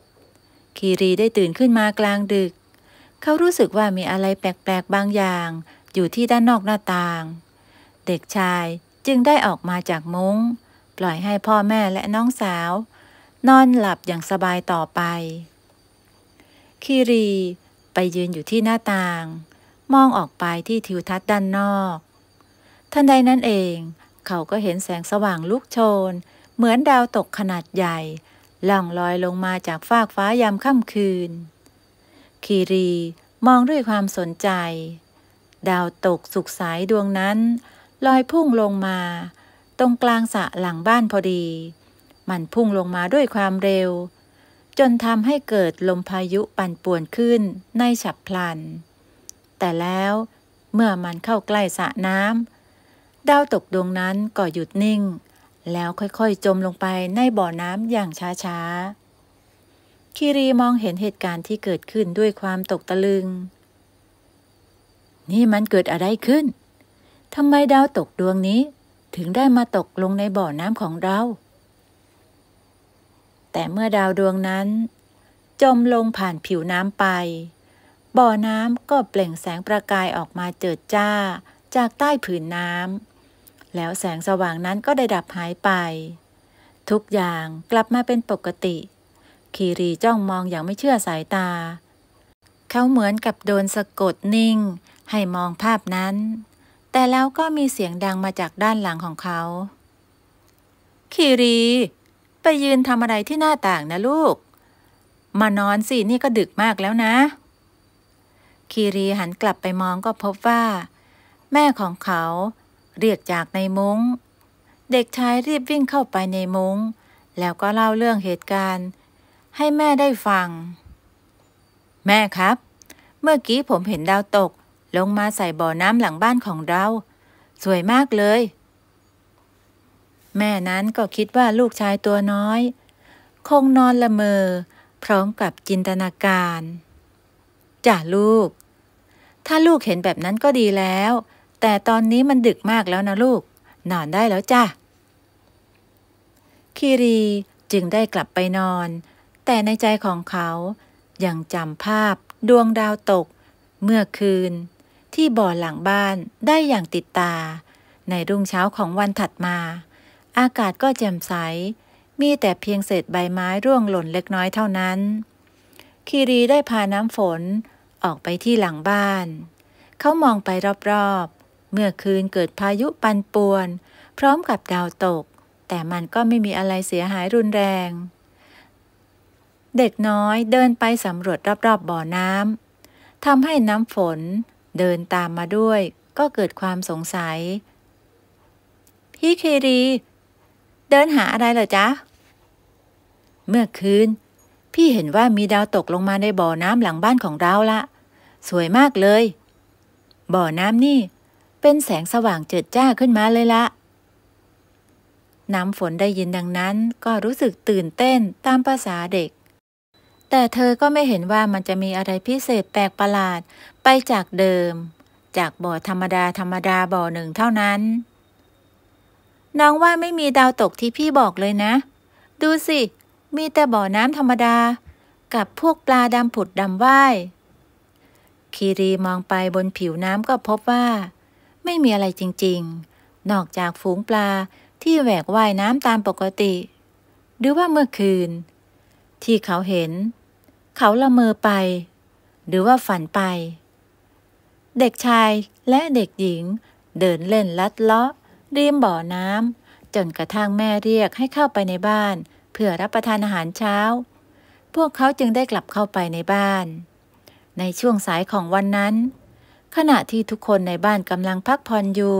S1: คีรีได้ตื่นขึ้นมากลางดึกเขารู้สึกว่ามีอะไรแปลกๆบางอย่างอยู่ที่ด้านนอกหน้าต่าง เด็กชายจึงได้ออกมาจากมุง้ง ปล่อยให้พ่อแม่และน้องสาว นอนหลับอย่างสบายต่อไป คิรีไปยืนอยู่ที่หน้าต่าง มองออกไปที่ทิวทัศน์ด้านนอก ทันใดนั้นเองเขาก็เห็นแสงสว่างลุกโชน เหมือนดาวตกขนาดใหญ่ล่องลอยลงมาจากฟากฟ้ายามค่ำคืนคีรีมองด้วยความสนใจ ดาวตกสุกสายดวงนั้น ลอยพุ่งลงมา ตรงกลางสะหลังบ้านพอดี มันพุ่งลงมาด้วยความเร็ว จนทำให้เกิดลมพายุปั่นป่วนขึ้นในฉับพลัน แต่แล้วเมื่อมันเข้าใกล้สระน้ำดาวตกดวงนั้นก็หยุดนิ่ง แล้วค่อยๆจมลงไปในบ่อน้ำอย่างช้าๆคีรีมองเห็นเหตุการณ์ที่เกิดขึ้นด้วยความตกตะลึง นี่มันเกิดอะไรขึ้น ทำไมดาวตกดวงนี้ ถึงได้มาตกลงในบ่อน้ำของเรา แต่เมื่อดาวดวงนั้น จมลงผ่านผิวน้ำไป บ่อน้ำก็เปล่งแสงประกายออกมาเจิดจ้าจากใต้ผืนน้ำ แล้วแสงสว่างนั้นก็ได้ดับหายไป ทุกอย่างกลับมาเป็นปกติคีรีจ้องมองอย่างไม่เชื่อสายตา เขาเหมือนกับโดนสะกดนิ่ง ให้มองภาพนั้น แต่แล้วก็มีเสียงดังมาจากด้านหลังของเขา คีรี ไปยืนทำอะไรที่หน้าต่างนะลูก มานอนสิ นี่ก็ดึกมากแล้วนะ คีรีหันกลับไปมองก็พบว่า แม่ของเขาเรียกจากในมุง้ง เด็กชายรีบวิ่งเข้าไปในมุง้ง แล้วก็เล่าเรื่องเหตุการณ์ให้แม่ได้ฟัง แม่ครับ เมื่อกี้ผมเห็นดาวตก ลงมาใส่บ่อน้ำหลังบ้านของเรา สวยมากเลย แม่นั้นก็คิดว่าลูกชายตัวน้อย คงนอนละเมอ พร้อมกับจินตนาการ จ้ะลูก ถ้าลูกเห็นแบบนั้นก็ดีแล้ว แต่ตอนนี้มันดึกมากแล้วนะ ลูก นอนได้แล้วจ้ะคีรีจึงได้กลับไปนอนแต่ในใจของเขา ยัางจำภาพดวงดาวตก เมื่อคืน ที่บ่อหลังบ้านได้อย่างติดตา ในรุ่งเช้าของวันถัดมา อากาศก็แจ่มใส มีแต่เพียงเศษใบไม้ร่วงหล่นเล็กน้อยเท่านั้น คีรีได้พาน้ำฝนออกไปที่หลังบ้าน เขามองไปรอบๆเมื่อคืนเกิดพายุปันป่วน พร้อมกับดาวตก แต่มันก็ไม่มีอะไรเสียหายรุนแรงเด็กน้อยเดินไปสำรวจรอบ ๆบบ่อน้ำทำให้น้ำฝน เดินตามมาด้วย ก็เกิดความสงสัย พี่เครี เดินหาอะไรเหรอจ๊ะ เมื่อคืน พี่เห็นว่ามีดาวตกลงมาในบ่อน้ำหลังบ้านของเราละสวยมากเลย บ่อน้ำนี่ เป็นแสงสว่างเจิดจ้าขึ้นมาเลยละน้ำฝนได้ยินดังนั้นก็รู้สึกตื่นเต้นตามภาษาเด็กแต่เธอก็ไม่เห็นว่ามันจะมีอะไรพิเศษแปลกประหลาดไปจากเดิม จากบ่อธรรมดาธรรมดาบ่อหนึ่งเท่านั้นน้องว่าไม่มีดาวตกที่พี่บอกเลยนะ ดูสิมีแต่บ่อน้ำธรรมดา กับพวกปลาดำผุดดำว่ายคีรีมองไปบนผิวน้ำก็พบว่า ไม่มีอะไรจริงๆ นอกจากฝูงปลาที่แหวกว่ายน้ำตามปกติ หรือว่าเมื่อคืน ที่เขาเห็นเขาละเมอไป หรือว่าฝันไป เด็กชายและเด็กหญิง เดินเล่นลัดเลาะริมบ่อน้ำจนกระทั่งแม่เรียกให้เข้าไปในบ้านเพื่อรับประทานอาหารเช้า พวกเขาจึงได้กลับเข้าไปในบ้าน ในช่วงสายของวันนั้น ขณะที่ทุกคนในบ้านกำลังพักผ่อนอยู่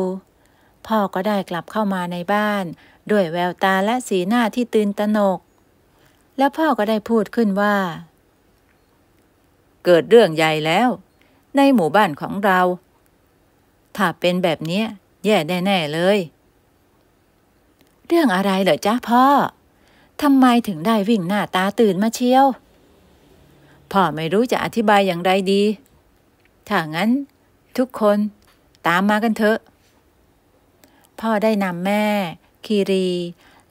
S1: พ่อก็ได้กลับเข้ามาในบ้าน ด้วยแววตาและสีหน้าที่ตื่นตระหนก แล้วพ่อก็ได้พูดขึ้นว่าเกิดเรื่องใหญ่แล้ว ในหมู่บ้านของเรา ถ้าเป็นแบบนี้ แย่แน่่เลย เรื่องอะไรเหรอจ๊ะพ่อ ทำไมถึงได้วิ่งหน้าตาตื่นมาเชียว พ่อไม่รู้จะ อธิบายอย่างไรดี ถ้างั้น ทุกคนตามมากันเถอะ พ่อได้นำแม่คีรี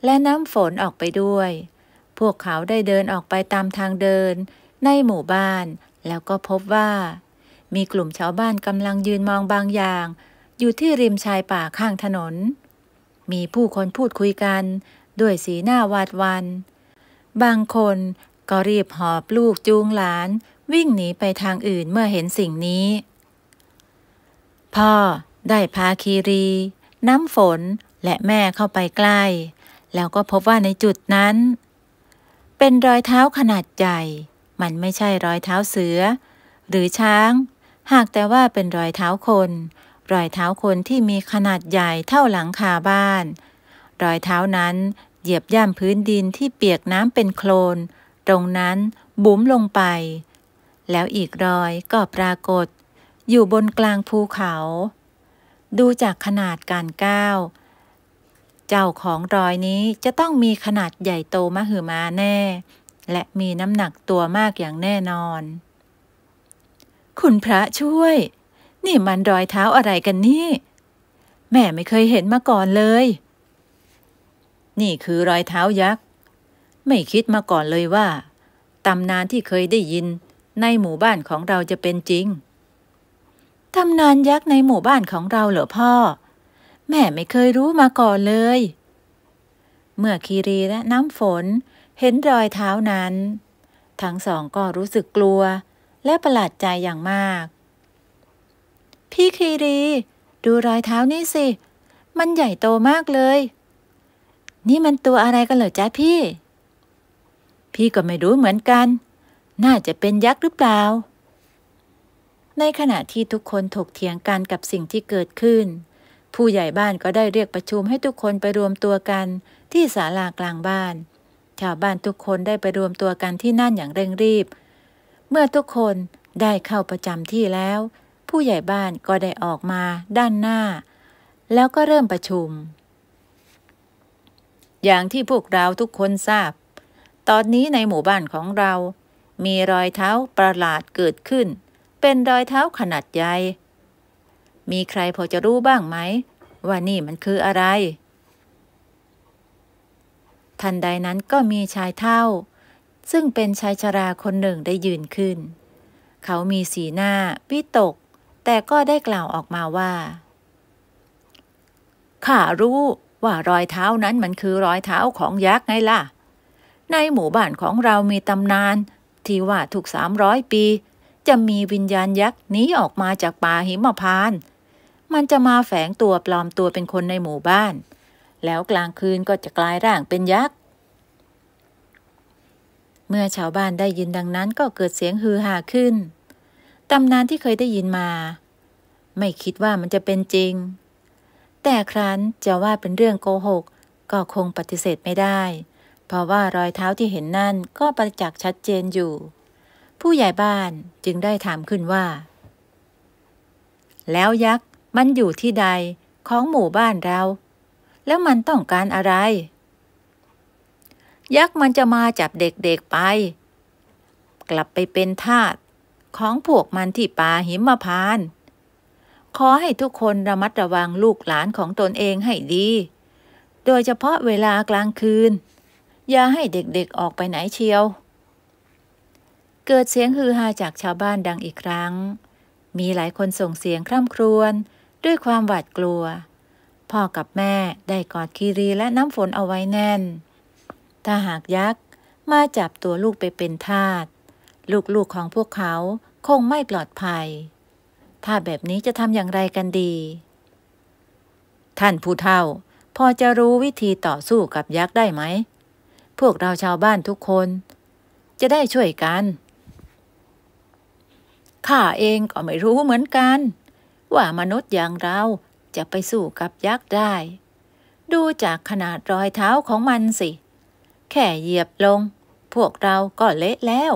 S1: และน้ำฝนออกไปด้วย พวกเขาได้เดินออกไปตามทางเดินในหมู่บ้านแล้วก็พบว่ามีกลุ่มชาวบ้านกำลังยืนมองบางอย่าง อยู่ที่ริมชายป่าข้างถนน มีผู้คนพูดคุยกัน ด้วยสีหน้าวาดวัน บางคนก็รีบหอบลูกจูงหลาน วิ่งหนีไปทางอื่นเมื่อเห็นสิ่งนี้ พ่อได้พาคีรี น้ำฝนและแม่เข้าไปใกล้ แล้วก็พบว่าในจุดนั้น เป็นรอยเท้าขนาดใหญ่มันไม่ใช่รอยเท้าเสือหรือช้าง หากแต่ว่าเป็นรอยเท้าคน รอยเท้าคนที่มีขนาดใหญ่เท่าหลังคาบ้าน รอยเท้านั้นเหยียบย่ำพื้นดินที่เปียกน้ำเป็นโคลน ตรงนั้นบุ๋มลงไป แล้วอีกรอยก็ปรากฏ อยู่บนกลางภูเขา ดูจากขนาดการก้าวเจ้าของรอยนี้จะต้องมีขนาดใหญ่โตมหึมาแน่และมีน้ำหนักตัวมากอย่างแน่นอน คุณพระช่วย นี่มันรอยเท้าอะไรกันนี่ แม่ไม่เคยเห็นมาก่อนเลย นี่คือรอยเท้ายักษ์ ไม่คิดมาก่อนเลยว่า ตำนานที่เคยได้ยินในหมู่บ้านของเราจะเป็นจริง ตำนานยักษ์ในหมู่บ้านของเราเหรอพ่อ แม่ไม่เคยรู้มาก่อนเลย เมื่อคีรีและน้ำฝนเห็นรอยเท้านั้น ทั้งสองก็รู้สึกกลัวและประหลาดใจอย่างมาก พี่คีรี ดูรอยเท้านี่สิ มันใหญ่โตมากเลย นี่มันตัวอะไรกันเหรอจ๊ะพี่ พี่ก็ไม่รู้เหมือนกัน น่าจะเป็นยักษ์หรือเปล่าในขณะที่ทุกคนถกเถียงกันกับสิ่งที่เกิดขึ้น ผู้ใหญ่บ้านก็ได้เรียกประชุมให้ทุกคนไปรวมตัวกันที่ศาลากลางบ้านชาวบ้านทุกคนได้ไปรวมตัวกันที่นั่นอย่างเร่งรีบ เมื่อทุกคนได้เข้าประจำที่แล้ว ผู้ใหญ่บ้านก็ได้ออกมาด้านหน้า แล้วก็เริ่มประชุม อย่างที่พวกเราทุกคนทราบ ตอนนี้ในหมู่บ้านของเรา มีรอยเท้าประหลาดเกิดขึ้น เป็นรอยเท้าขนาดใหญ่ มีใครพอจะรู้บ้างไหม ว่านี่มันคืออะไรทันใดนั้นก็มีชายเท่า ซึ่งเป็นชายชราคนหนึ่งได้ยืนขึ้น เขามีสีหน้า วิตก แต่ก็ได้กล่าวออกมาว่า ข้ารู้ว่ารอยเท้านั้นมันคือรอยเท้าของยักษ์ไงล่ะ ในหมู่บ้านของเรามีตำนานที่ว่าทุกสามร้อยปี จะมีวิญญาณยักษ์หนีออกมาจากป่าหิมพาน มันจะมาแฝงตัวปลอมตัวเป็นคนในหมู่บ้านแล้วกลางคืนก็จะกลายร่างเป็นยักษ์ เมื่อชาวบ้านได้ยินดังนั้นก็เกิดเสียงฮือฮาขึ้น ตำนานที่เคยได้ยินมา ไม่คิดว่ามันจะเป็นจริง แต่ครั้นจะว่าเป็นเรื่องโกหกก็คงปฏิเสธไม่ได้ เพราะว่ารอยเท้าที่เห็นนั่นก็ประจักษ์ชัดเจนอยู่ ผู้ใหญ่บ้านจึงได้ถามขึ้นว่า แล้วยักษ์มันอยู่ที่ใดของหมู่บ้านเราแล้วมันต้องการอะไร ยักษ์มันจะมาจับเด็กๆไป กลับไปเป็นทาสของพวกมันที่ป่าหิมพาน ขอให้ทุกคนระมัดระวังลูกหลานของตนเอง ให้ดี โดยเฉพาะเวลากลางคืน อย่าให้เด็กๆออกไปไหนเชียว เกิดเสียงฮือฮาจากชาวบ้านดังอีกครั้ง มีหลายคนส่งเสียงคร่ำครวญด้วยความหวาดกลัวพ่อกับแม่ ได้กอดคีรีและน้ำฝนเอาไว้แน่น ถ้าหากยักษ์ มาจับตัวลูกไปเป็นทาส ลูกๆของพวกเขาคงไม่ปลอดภัย ถ้าแบบนี้จะทำอย่างไรกันดี ท่านผู้เฒ่าพอจะรู้วิธีต่อสู้กับยักษ์ได้ไหม พวกเราชาวบ้านทุกคน จะได้ช่วยกัน ข้าเองก็ไม่รู้เหมือนกัน ว่ามนุษย์อย่างเราจะไปสู้กับยักษ์ได้ ดูจากขนาดรอยเท้าของมันสิ แค่เหยียบลง พวกเราก็เละแล้ว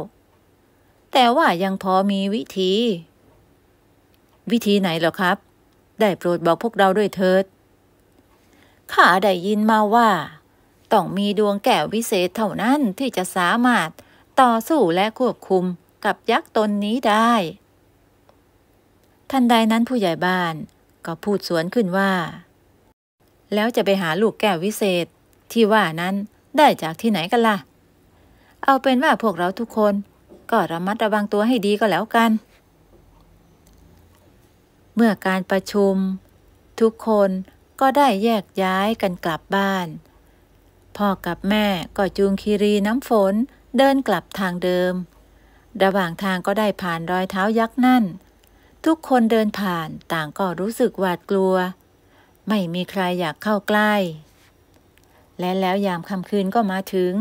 S1: แต่ว่ายังพอมีวิธี วิธีไหนหรอครับ ได้โปรดบอกพวกเราด้วยเถิด ข้าได้ยินมาว่า ต้องมีดวงแก้ววิเศษเท่านั้นที่จะสามารถต่อสู้และควบคุมกับยักษ์ตนนี้ได้ ทันใดนั้นผู้ใหญ่บ้านก็พูดสวนขึ้นว่า แล้วจะไปหาลูกแก้ววิเศษที่ว่านั้นได้จากที่ไหนกันล่ะ เอาเป็นว่าพวกเราทุกคนก็ระมัดระวังตัวให้ดีก็แล้วกัน เมื่อการประชุม ทุกคนก็ได้แยกย้ายกันกลับบ้านพ่อกับแม่ ก็จูงคีรีน้ำฝนเดินกลับทางเดิม ระหว่างทางก็ได้ผ่านรอยเท้ายักษ์นั่นทุกคนเดินผ่านต่างก็รู้สึกหวาดกลัว ไม่มีใครอยากเข้าใกล้ และแล้วยามค่ำคืนก็มาถึง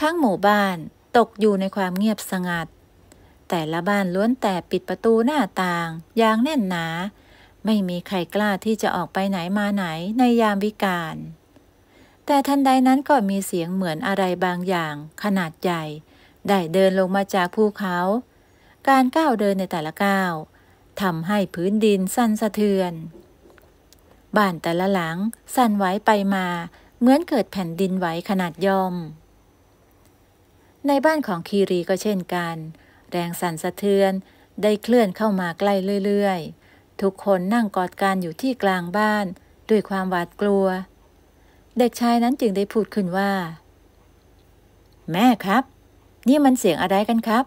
S1: ทั้งหมู่บ้านตกอยู่ในความเงียบสงัด แต่ละบ้านล้วนแต่ปิดประตูหน้าต่างอย่างแน่นหนา ไม่มีใครกล้าที่จะออกไปไหนมาไหนในยามวิกาลแต่ทันใดนั้นก็มีเสียงเหมือนอะไรบางอย่างขนาดใหญ่ ได้เดินลงมาจากภูเขา การก้าวเดินในแต่ละก้าวทำให้พื้นดินสั่นสะเทือน บ้านแต่ละหลังสั่นไหวไปมา เหมือนเกิดแผ่นดินไหวขนาดย่อม ในบ้านของคีรีก็เช่นกัน แรงสั่นสะเทือน ได้เคลื่อนเข้ามาใกล้เรื่อยๆทุกคนนั่งกอดกันอยู่ที่กลางบ้านด้วยความหวาดกลัว เด็กชายนั้นจึงได้พูดขึ้นว่า แม่ครับ นี่มันเสียงอะไรกันครับ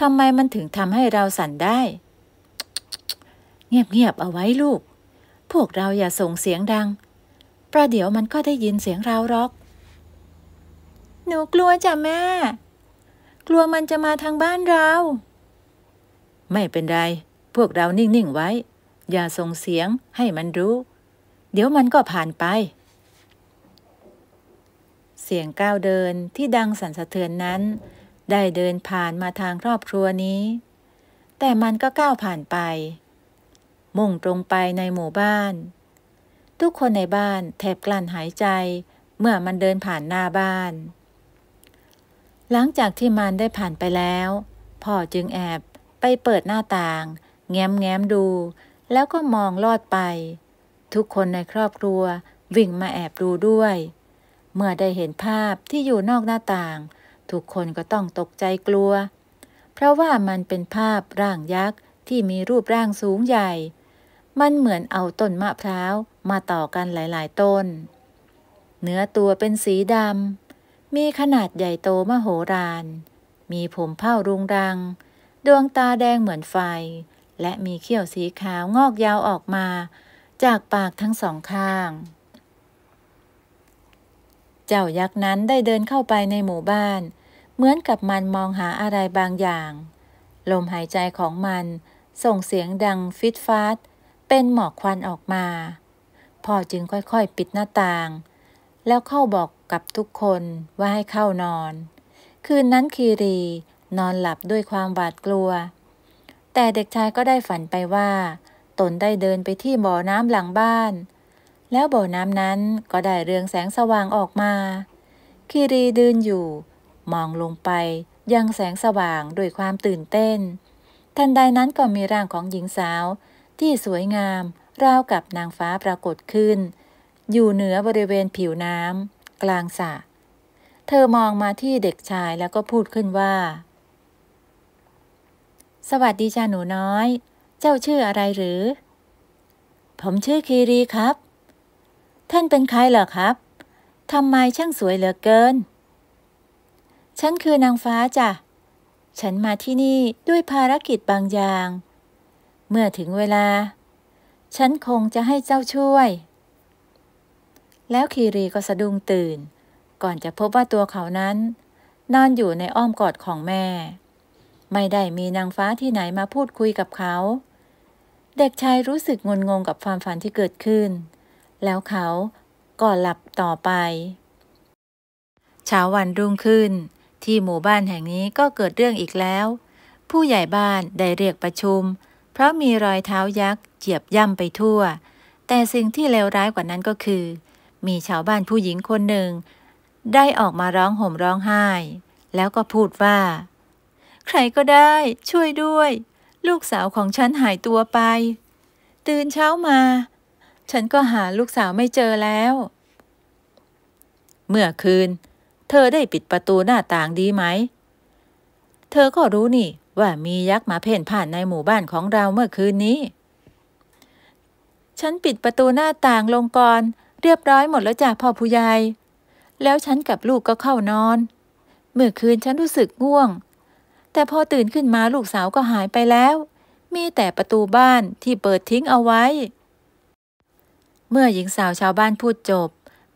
S1: ทำไมมันถึงทำให้เราสั่นได้เงียบๆ เอาไว้ลูก พวกเราอย่าส่งเสียงดัง ประเดี๋ยวมันก็ได้ยินเสียงเราหรอกหนูกลัวจ้ะแม่ กลัวมันจะมาทางบ้านเรา ไม่เป็นไรพวกเรานิ่งๆ ไว้ อย่าส่งเสียง ให้มันรู้ เดี๋ยวมันก็ผ่านไป เสียงก้าวเดินที่ดังสั่นสะเทือนนั้น ได้เดินผ่านมาทางครอบครัวนี้ แต่มันก็ก้าวผ่านไปมุ่งตรงไปในหมู่บ้าน ทุกคนในบ้านแทบกลั้นหายใจเมื่อมันเดินผ่านหน้าบ้าน หลังจากที่มันได้ผ่านไปแล้ว พ่อจึงแอบไปเปิดหน้าต่าง แง้มแง้มดู แล้วก็มองลอดไป ทุกคนในครอบครัววิ่งมาแอบดูด้วย เมื่อได้เห็นภาพที่อยู่นอกหน้าต่าง ทุกคนก็ต้องตกใจกลัว เพราะว่ามันเป็นภาพร่างยักษ์ที่มีรูปร่างสูงใหญ่มันเหมือนเอาต้นมะพร้าวมาต่อกันหลายๆ ต้น เนื้อตัวเป็นสีดำ มีขนาดใหญ่โตมโหฬาร มีผมเผ้ารุงรัง ดวงตาแดงเหมือนไฟ และมีเขี้ยวสีขาว งอกยาวออกมา จากปากทั้งสองข้าง เจ้ายักษ์นั้นได้เดินเข้าไปในหมู่บ้าน เหมือนกับมันมองหาอะไรบางอย่าง ลมหายใจของมันส่งเสียงดังฟิตฟาดฟเป็นหมอกควันออกมา พ่อจึงค่อยๆปิดหน้าต่าง แล้วเข้าบอกกับทุกคนว่าให้เข้านอน คืนนั้นคีรีนอนหลับด้วยความหวาดกลัว แต่เด็กชายก็ได้ฝันไปว่า ตนได้เดินไปที่บ่อน้ำหลังบ้าน แล้วบ่อน้ำนั้นก็ได้เรืองแสงสว่างออกมา คีรีเดินอยู่ มองลงไปยังแสงสว่างด้วยความตื่นเต้น ทันใดนั้นก็มีร่างของหญิงสาวที่สวยงามราวกับนางฟ้าปรากฏขึ้น อยู่เหนือบริเวณผิวน้ำกลางสระเธอมองมาที่เด็กชายแล้วก็พูดขึ้นว่า สวัสดีจ้าหนูน้อย เจ้าชื่ออะไรหรือ ผมชื่อคีรีครับ ท่านเป็นใครเหรอครับทำไมช่างสวยเหลือเกิน ฉันคือนางฟ้าจ้ะฉันมาที่นี่ด้วยภารกิจบางอย่างเมื่อถึงเวลา ฉันคงจะให้เจ้าช่วย แล้วคีรีก็สะดุ้งตื่น ก่อนจะพบว่าตัวเขานั้น นอนอยู่ในอ้อมกอดของแม่ ไม่ได้มีนางฟ้าที่ไหนมาพูดคุยกับเขา เด็กชายรู้สึกงนงงกับความฝันที่เกิดขึ้น แล้วเขาก็หลับต่อไป เช้าวันรุ่งขึ้น ที่หมู่บ้านแห่งนี้ก็เกิดเรื่องอีกแล้ว ผู้ใหญ่บ้านได้เรียกประชุมเพราะมีรอยเท้ายักษ์เจียบย่ำไปทั่ว แต่สิ่งที่เลวร้ายกว่านั้นก็คือ มีชาวบ้านผู้หญิงคนหนึ่ง ได้ออกมาร้องห่มร้องไห้ แล้วก็พูดว่า ใครก็ได้ ช่วยด้วย ลูกสาวของฉันหายตัวไป ตื่นเช้ามา ฉันก็หาลูกสาวไม่เจอแล้ว เมื่อคืน เธอได้ปิดประตูหน้าต่างดีไหม เธอก็รู้นี่ว่ามียักษ์มาเพ่นผ่านในหมู่บ้านของเราเมื่อคืนนี้ ฉันปิดประตูหน้าต่างลงก่อนเรียบร้อยหมดแล้วจากพ่อผู้ใหญ่ แล้วฉันกับลูกก็เข้านอน เมื่อคืนฉันรู้สึกง่วง แต่พอตื่นขึ้นมาลูกสาวก็หายไปแล้ว มีแต่ประตูบ้านที่เปิดทิ้งเอาไว้ เมื่อหญิงสาวชาวบ้านพูดจบ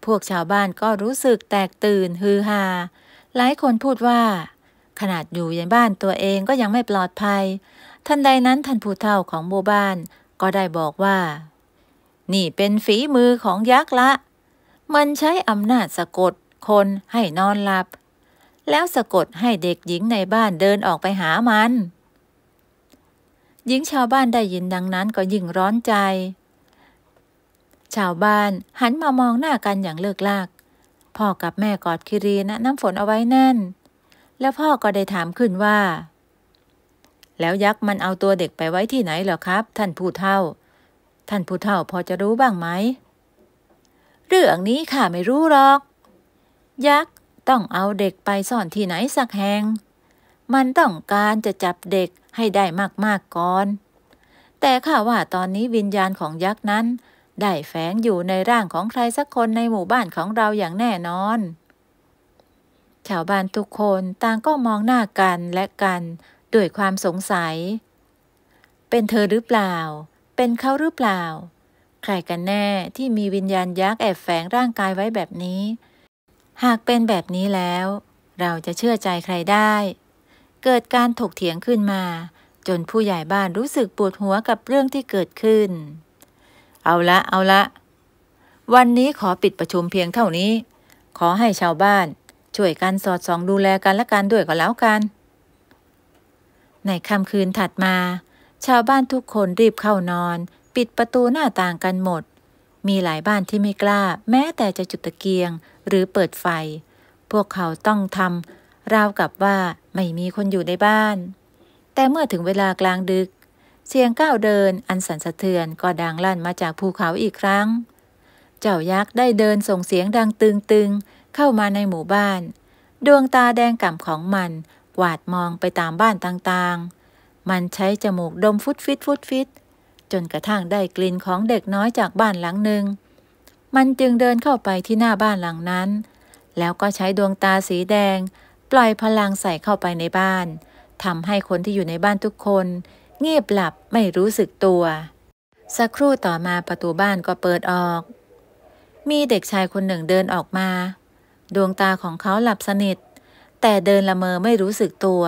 S1: พวกชาวบ้านก็รู้สึกแตกตื่นฮือฮา หลายคนพูดว่าขนาดอยู่ในบ้านตัวเองก็ยังไม่ปลอดภัย ท่านใดนั้นท่านผู้เฒ่าของหมู่บ้านก็ได้บอกว่า นี่เป็นฝีมือของยักษ์ละ มันใช้อำนาจสะกดคนให้นอนหลับ แล้วสะกดให้เด็กหญิงในบ้านเดินออกไปหามัน หญิงชาวบ้านได้ยินดังนั้นก็ยิ่งร้อนใจ ชาวบ้านหันมามองหน้ากันอย่างเลิกลาก พ่อกับแม่กอดคิรีนะน้ำฝนเอาไว้แน่นแล้วพ่อก็ได้ถามขึ้นว่า แล้วยักษ์มันเอาตัวเด็กไปไว้ที่ไหนเหรอครับท่านผู้เฒ่า ท่านผู้เฒ่าพอจะรู้บ้างไหม เรื่องนี้ข้าไม่รู้หรอก ยักษ์ต้องเอาเด็กไปซ่อนที่ไหนสักแห่งมันต้องการจะจับเด็กให้ได้มากมกก่อน แต่ข้าว่าตอนนี้วิญญาณของยักษ์นั้นได้แฝงอยู่ในร่างของใครสักคนในหมู่บ้านของเราอย่างแน่นอนชาวบ้านทุกคนต่างก็มองหน้ากันและกันด้วยความสงสัย เป็นเธอหรือเปล่า เป็นเขาหรือเปล่าใครกันแน่ที่มีวิญญาณยักษ์แอบแฝงร่างกายไว้แบบนี้ หากเป็นแบบนี้แล้ว เราจะเชื่อใจใครได้ เกิดการถกเถียงขึ้นมา จนผู้ใหญ่บ้านรู้สึกปวดหัวกับเรื่องที่เกิดขึ้น เอาละเอาละ วันนี้ขอปิดประชุมเพียงเท่านี้ ขอให้ชาวบ้านช่วยกันสอดส่องดูแลกันและกันด้วยก็แล้วกัน ในค่ำคืนถัดมา ชาวบ้านทุกคนรีบเข้านอน ปิดประตูหน้าต่างกันหมด มีหลายบ้านที่ไม่กล้า แม้แต่จะจุดตะเกียงหรือเปิดไฟ พวกเขาต้องทำราวกับว่าไม่มีคนอยู่ในบ้าน แต่เมื่อถึงเวลากลางดึก เสียงก้าวเดินอันสั่นสะเทือนก็ดังลั่นมาจากภูเขาอีกครั้ง เจ้ายักษ์ได้เดินส่งเสียงดังตึงๆเข้ามาในหมู่บ้าน ดวงตาแดงก่ำของมันกวาดมองไปตามบ้านต่าง ๆ มันใช้จมูกดมฟุดฟิตฟุดฟิตจนกระทั่งได้กลิ่นของเด็กน้อยจากบ้านหลังหนึ่งมันจึงเดินเข้าไปที่หน้าบ้านหลังนั้น แล้วก็ใช้ดวงตาสีแดง ปล่อยพลังใส่เข้าไปในบ้านทำให้คนที่อยู่ในบ้านทุกคนเงียบหลับไม่รู้สึกตัว สักครู่ต่อมาประตูบ้านก็เปิดออก มีเด็กชายคนหนึ่งเดินออกมาดวงตาของเขาหลับสนิท แต่เดินละเมอไม่รู้สึกตัว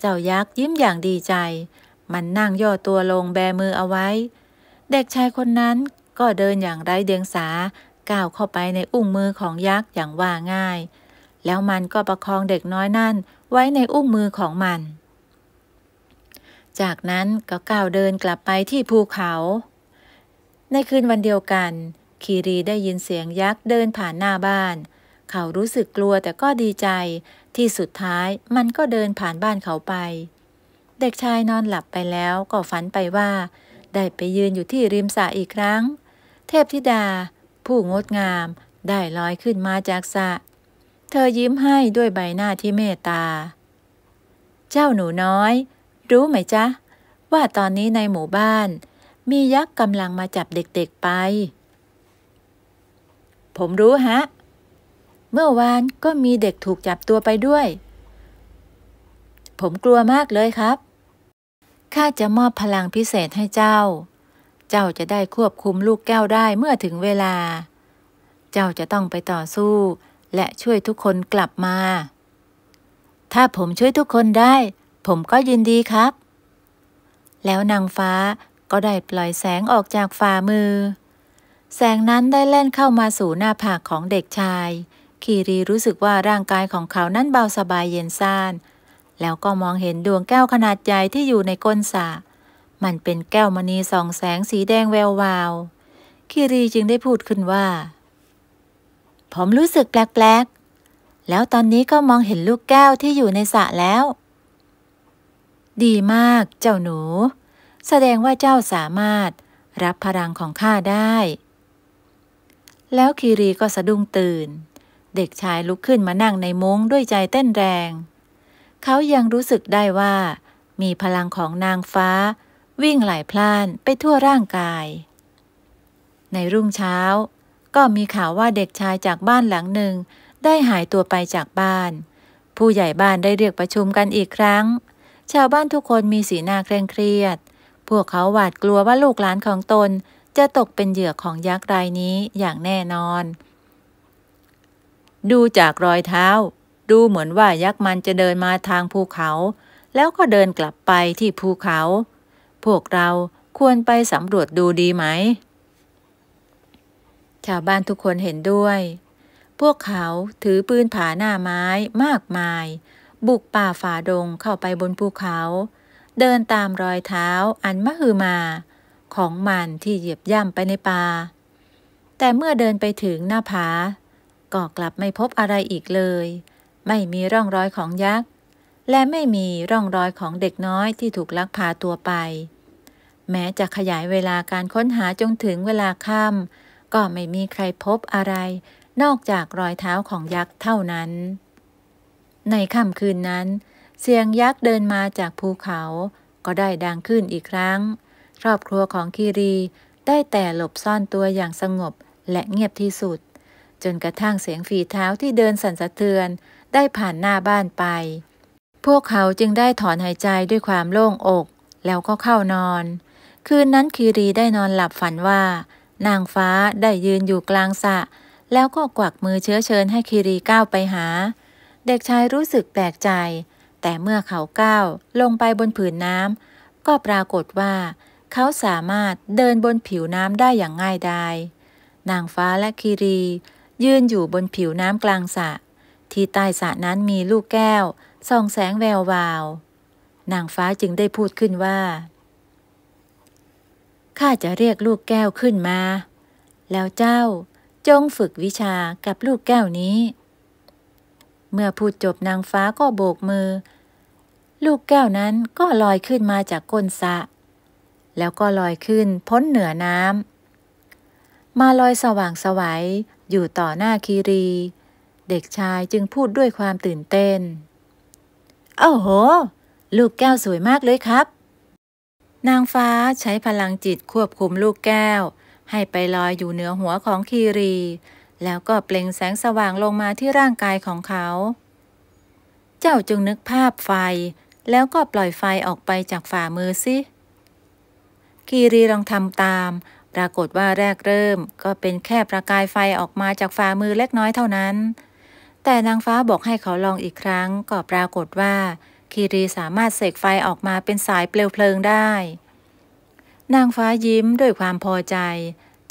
S1: เจ้ายักษ์ยิ้มอย่างดีใจ มันนั่งย่อตัวลงแบมือเอาไว้ เด็กชายคนนั้นก็เดินอย่างไร้เดียงสาก้าวเข้าไปในอุ้งมือของยักษ์อย่างว่าง่าย แล้วมันก็ประคองเด็กน้อยนั่นไว้ในอุ้งมือของมัน จากนั้นก็ก้าวเดินกลับไปที่ภูเขา ในคืนวันเดียวกัน คีรีได้ยินเสียงยักษ์เดินผ่านหน้าบ้านเขารู้สึกกลัวแต่ก็ดีใจที่สุดท้ายมันก็เดินผ่านบ้านเขาไป เด็กชายนอนหลับไปแล้วก็ฝันไปว่า ได้ไปยืนอยู่ที่ริมสระอีกครั้ง เทพธิดา ผู้งดงามได้ลอยขึ้นมาจากสระเธอยิ้มให้ด้วยใบหน้าที่เมตตา เจ้าหนูน้อย รู้ไหมจ๊ะ ว่าตอนนี้ในหมู่บ้าน มียักษ์กำลังมาจับเด็กๆไป ผมรู้ฮะเมื่อวานก็มีเด็กถูกจับตัวไปด้วย ผมกลัวมากเลยครับ ข้าจะมอบพลังพิเศษให้เจ้า เจ้าจะได้ควบคุมลูกแก้วได้เมื่อถึงเวลา เจ้าจะต้องไปต่อสู้ และช่วยทุกคนกลับมา ถ้าผมช่วยทุกคนได้ ผมก็ยินดีครับ แล้วนางฟ้าก็ได้ปล่อยแสงออกจากฝ่ามือ แสงนั้นได้แล่นเข้ามาสู่หน้าผากของเด็กชายคีรีรู้สึกว่าร่างกายของเขานั้นเบาสบายเย็นซ่านแล้วก็มองเห็นดวงแก้วขนาดใหญ่ที่อยู่ในก้นสระมันเป็นแก้วมณีส่องแสงสีแดงแวววาว คีรีจึงได้พูดขึ้นว่า ผมรู้สึกแปลกๆ แล้วตอนนี้ก็มองเห็นลูกแก้วที่อยู่ในสระแล้ว ดีมาก เจ้าหนู แสดงว่าเจ้าสามารถ รับพลังของข้าได้ แล้วคีรีก็สะดุ้งตื่นเด็กชายลุกขึ้นมานั่งในมุ้งด้วยใจเต้นแรง เขายังรู้สึกได้ว่า มีพลังของนางฟ้า วิ่งไหลพล่านไปทั่วร่างกาย ในรุ่งเช้า ก็มีข่าวว่าเด็กชายจากบ้านหลังหนึ่ง ได้หายตัวไปจากบ้าน ผู้ใหญ่บ้านได้เรียกประชุมกันอีกครั้ง ชาวบ้านทุกคนมีสีหน้าเคร่งเครียด พวกเขาหวาดกลัวว่าลูกหลานของตนจะตกเป็นเหยื่อของยักษ์รายนี้อย่างแน่นอนดูจากรอยเท้าดูเหมือนว่ายักษ์มันจะเดินมาทางภูเขา แล้วก็เดินกลับไปที่ภูเขา พวกเราควรไปสำรวจดูดีไหม ชาวบ้านทุกคนเห็นด้วย พวกเขาถือปืนผาหน้าไม้มากมาย บุกป่าฝ่าดงเข้าไปบนภูเขา เดินตามรอยเท้าอันมะฮือมา ของมันที่เหยียบย่ำไปในป่าแต่เมื่อเดินไปถึงหน้าผาก็กลับไม่พบอะไรอีกเลย ไม่มีร่องรอยของยักษ์ และไม่มีร่องรอยของเด็กน้อยที่ถูกลักพาตัวไป แม้จะขยายเวลาการค้นหาจนถึงเวลาค่ำก็ไม่มีใครพบอะไร นอกจากรอยเท้าของยักษ์เท่านั้น ในค่ำคืนนั้น เสียงยักษ์เดินมาจากภูเขาก็ได้ดังขึ้นอีกครั้ง ครอบครัวของคีรีได้แต่หลบซ่อนตัวอย่างสงบและเงียบที่สุดจนกระทั่งเสียงฝีเท้าที่เดินสั่นสะเทือนได้ผ่านหน้าบ้านไป พวกเขาจึงได้ถอนหายใจด้วยความโล่งอก แล้วก็เข้านอน คืนนั้นคีรีได้นอนหลับฝันว่า นางฟ้าได้ยืนอยู่กลางสะ แล้วก็กวักมือเชื้อเชิญให้คีรีก้าวไปหา เด็กชายรู้สึกแปลกใจ แต่เมื่อเขาก้าว ลงไปบนผืนน้ำก็ปรากฏว่า เขาสามารถเดินบนผิวน้ำได้อย่างง่ายดาย นางฟ้าและคีรียืนอยู่บนผิวน้ำกลางสระที่ใต้สระนั้นมีลูกแก้วส่องแสงแวววาวนางฟ้าจึงได้พูดขึ้นว่าข้าจะเรียกลูกแก้วขึ้นมา แล้วเจ้า จงฝึกวิชากับลูกแก้วนี้ เมื่อพูดจบนางฟ้าก็โบกมือ ลูกแก้วนั้นก็ลอยขึ้นมาจากก้นสระแล้วก็ลอยขึ้นพ้นเหนือน้ำมาลอยสว่างสวยัยอยู่ต่อหน้าคีรี เด็กชายจึงพูดด้วยความตื่นเต้น โอ้โห ลูกแก้วสวยมากเลยครับ นางฟ้าใช้พลังจิตควบคุมลูกแก้ว ให้ไปลอยอยู่เหนือหัวของคีรี แล้วก็เปล่งแสงสว่างลงมาที่ร่างกายของเขา เจ้าจึงนึกภาพไฟ แล้วก็ปล่อยไฟออกไปจากฝ่ามือสิ คีรีลองทำตามปรากฏว่าแรกเริ่ม ก็เป็นแค่ประกายไฟออกมาจากฝ่ามือเล็กน้อยเท่านั้น แต่นางฟ้าบอกให้เขาลองอีกครั้งก็ปรากฏว่าคีรีสามารถเสกไฟออกมาเป็นสายเปลวเพลิงได้ นางฟ้ายิ้มด้วยความพอใจ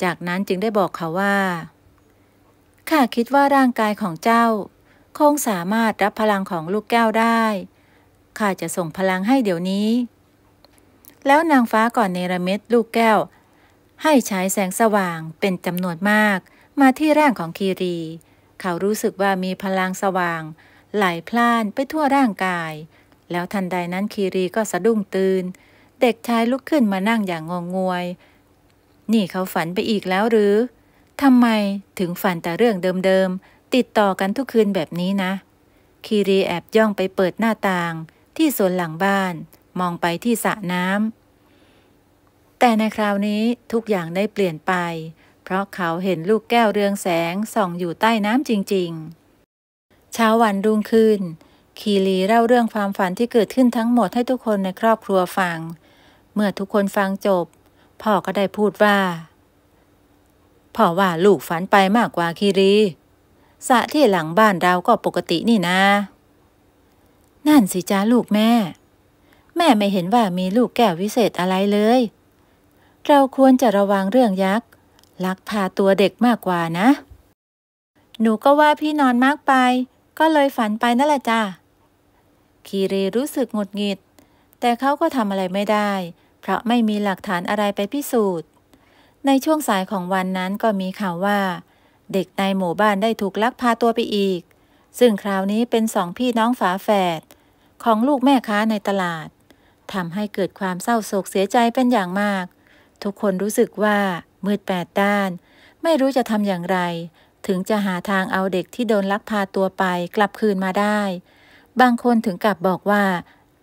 S1: จากนั้นจึงได้บอกเขาว่า ข้าคิดว่าร่างกายของเจ้าคงสามารถรับพลังของลูกแก้วได้ข้าจะส่งพลังให้เดี๋ยวนี้ แล้วนางฟ้าก่อนเนรเมตลูกแก้วให้ฉายแสงสว่างเป็นจำนวนมากมาที่ร่างของคีรี เขารู้สึกว่ามีพลังสว่างไหลพล่านไปทั่วร่างกาย แล้วทันใดนั้นคีรีก็สะดุ้งตื่น เด็กชายลุกขึ้นมานั่งอย่างงงงวย นี่เขาฝันไปอีกแล้วหรือ ทำไมถึงฝันแต่เรื่องเดิมๆ ติดต่อกันทุกคืนแบบนี้นะ คีรีแอบย่องไปเปิดหน้าต่างที่สวนหลังบ้าน มองไปที่สระน้ำแต่ในคราวนี้ทุกอย่างได้เปลี่ยนไป เพราะเขาเห็นลูกแก้วเรืองแสงส่องอยู่ใต้น้ำจริง ๆ เช้าวันรุ่งขึ้นคีรีเล่าเรื่องความฝันที่เกิดขึ้นทั้งหมด ให้ทุกคนในครอบครัวฟัง เมื่อทุกคนฟังจบ พ่อก็ได้พูดว่าพ่อว่าลูกฝันไปมากกว่าคีรีสะที่หลังบ้านเราก็ปกตินี่นะ นั่นสิจ้าลูกแม่ แม่ไม่เห็นว่ามีลูกแก้ววิเศษอะไรเลยเราควรจะระวังเรื่องยักษ์ ลักพาตัวเด็กมากกว่านะ หนูก็ว่าพี่นอนมากไป ก็เลยฝันไปนั่นแหละจ้าคีรีรู้สึกหงุดหงิด แต่เขาก็ทำอะไรไม่ได้ เพราะไม่มีหลักฐานอะไรไปพิสูจน์ ในช่วงสายของวันนั้นก็มีข่าวว่า เด็กในหมู่บ้านได้ถูกลักพาตัวไปอีก ซึ่งคราวนี้เป็นสองพี่น้องฝาแฝด ของลูกแม่ค้าในตลาดทำให้เกิดความเศร้าโศกเสียใจเป็นอย่างมากทุกคนรู้สึกว่ามืดแปดด้าน ไม่รู้จะทำอย่างไร ถึงจะหาทางเอาเด็กที่โดนลักพาตัวไปกลับคืนมาได้ บางคนถึงกับบอกว่า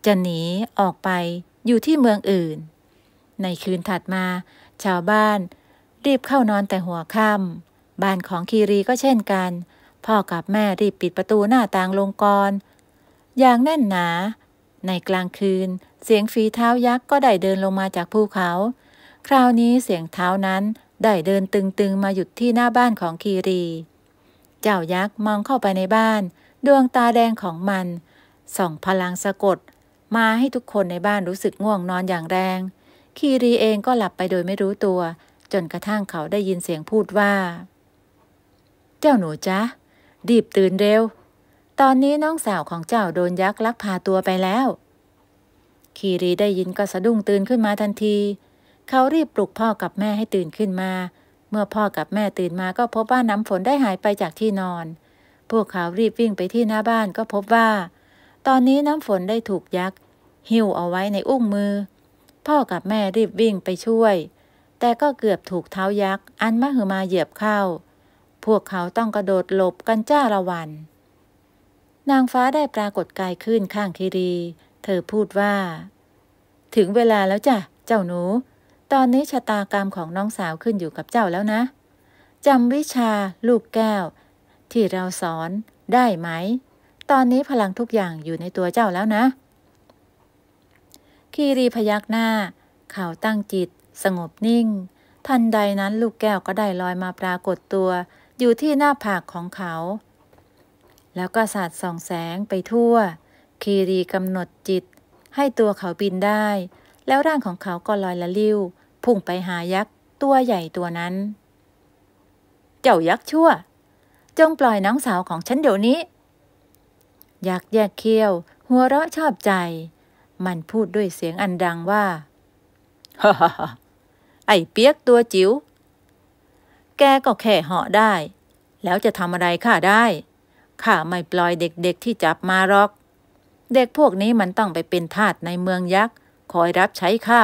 S1: จะหนีออกไปอยู่ที่เมืองอื่น ในคืนถัดมา ชาวบ้านรีบเข้านอนแต่หัวค่ำบ้านของคีรีก็เช่นกัน พ่อกับแม่รีบปิดประตูหน้าต่างลงกรอย่างแน่นหนา ในกลางคืน เสียงฝีเท้ายักษ์ก็ได้เดินลงมาจากภูเขาคราวนี้เสียงเท้านั้น ได้เดินตึงๆมาหยุดที่หน้าบ้านของคีรี เจ้ายักษ์มองเข้าไปในบ้าน ดวงตาแดงของมันส่องพลังสะกด มาให้ทุกคนในบ้านรู้สึกง่วงนอนอย่างแรง คีรีเองก็หลับไปโดยไม่รู้ตัว จนกระทั่งเขาได้ยินเสียงพูดว่า เจ้าหนูจ๊ะดีบตื่นเร็ว ตอนนี้น้องสาวของเจ้าโดนยักษ์ลักพาตัวไปแล้วคีรีได้ยินก็สะดุ้งตื่นขึ้นมาทันทีเขารีบปลุกพ่อกับแม่ให้ตื่นขึ้นมา เมื่อพ่อกับแม่ตื่นมาก็พบว่าน้ำฝนได้หายไปจากที่นอน พวกเขารีบวิ่งไปที่หน้าบ้านก็พบว่า ตอนนี้น้ำฝนได้ถูกยักษ์หิ้วเอาไว้ในอุ้งมือ พ่อกับแม่รีบวิ่งไปช่วย แต่ก็เกือบถูกเท้ายักษ์อันมหึมาเหยียบเข้า พวกเขาต้องกระโดดหลบกันจ้าละวัน นางฟ้าได้ปรากฏกายขึ้นข้างคีรี เธอพูดว่า ถึงเวลาแล้วจ้ะเจ้าหนูตอนนี้ชะตากรรมของน้องสาวขึ้นอยู่กับเจ้าแล้วนะ จำวิชาลูกแก้ว ที่เราสอนได้ไหม ตอนนี้พลังทุกอย่างอยู่ในตัวเจ้าแล้วนะคีรีพยักหน้า เขาตั้งจิตสงบนิ่ง ทันใดนั้นลูกแก้วก็ได้ลอยมาปรากฏตัวอยู่ที่หน้าผากของเขา แล้วก็สาดส่องแสงไปทั่วคีรีกำหนดจิต ให้ตัวเขาบินได้ แล้วร่างของเขาก็ลอยละลิ้วพุ่งไปหายักษ์ ตัวใหญ่ตัวนั้น เจ้ายักษ์ชั่ว จงปล่อยน้องสาวของฉันเดี๋ยวนี้ ยักษ์แยกเขี้ยว หัวเราะชอบใจ มันพูดด้วยเสียงอันดังว่าฮ่าฮ่าไอ้เปียกตัวจิ๋ว แกก็แค่เหาะได้ แล้วจะทำอะไรข้าได้ ข้าไม่ปล่อยเด็กๆ ที่จับมาหรอก เด็กพวกนี้มันต้องไปเป็นทาสในเมืองยักษ์ คอยรับใช้ข้า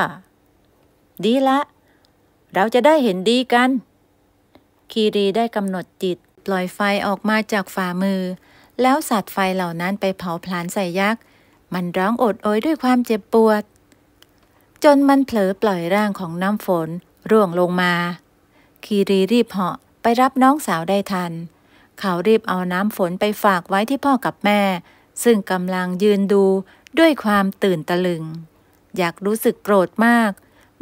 S1: ดีละ เราจะได้เห็นดีกัน คีรีได้กำหนดจิตปล่อยไฟออกมาจากฝ่ามือ แล้วสัตว์ไฟเหล่านั้นไปเผาผลาญใส่ยักษ์ มันร้องโอดโอยด้วยความเจ็บปวด จนมันเผลอปล่อยร่างของน้ำฝนร่วงลงมา คีรีรีบเหาะไปรับน้องสาวได้ทัน เขารีบเอาน้ำฝนไปฝากไว้ที่พ่อกับแม่ ซึ่งกำลังยืนดูด้วยความตื่นตะลึง อยากรู้สึกโกรธมาก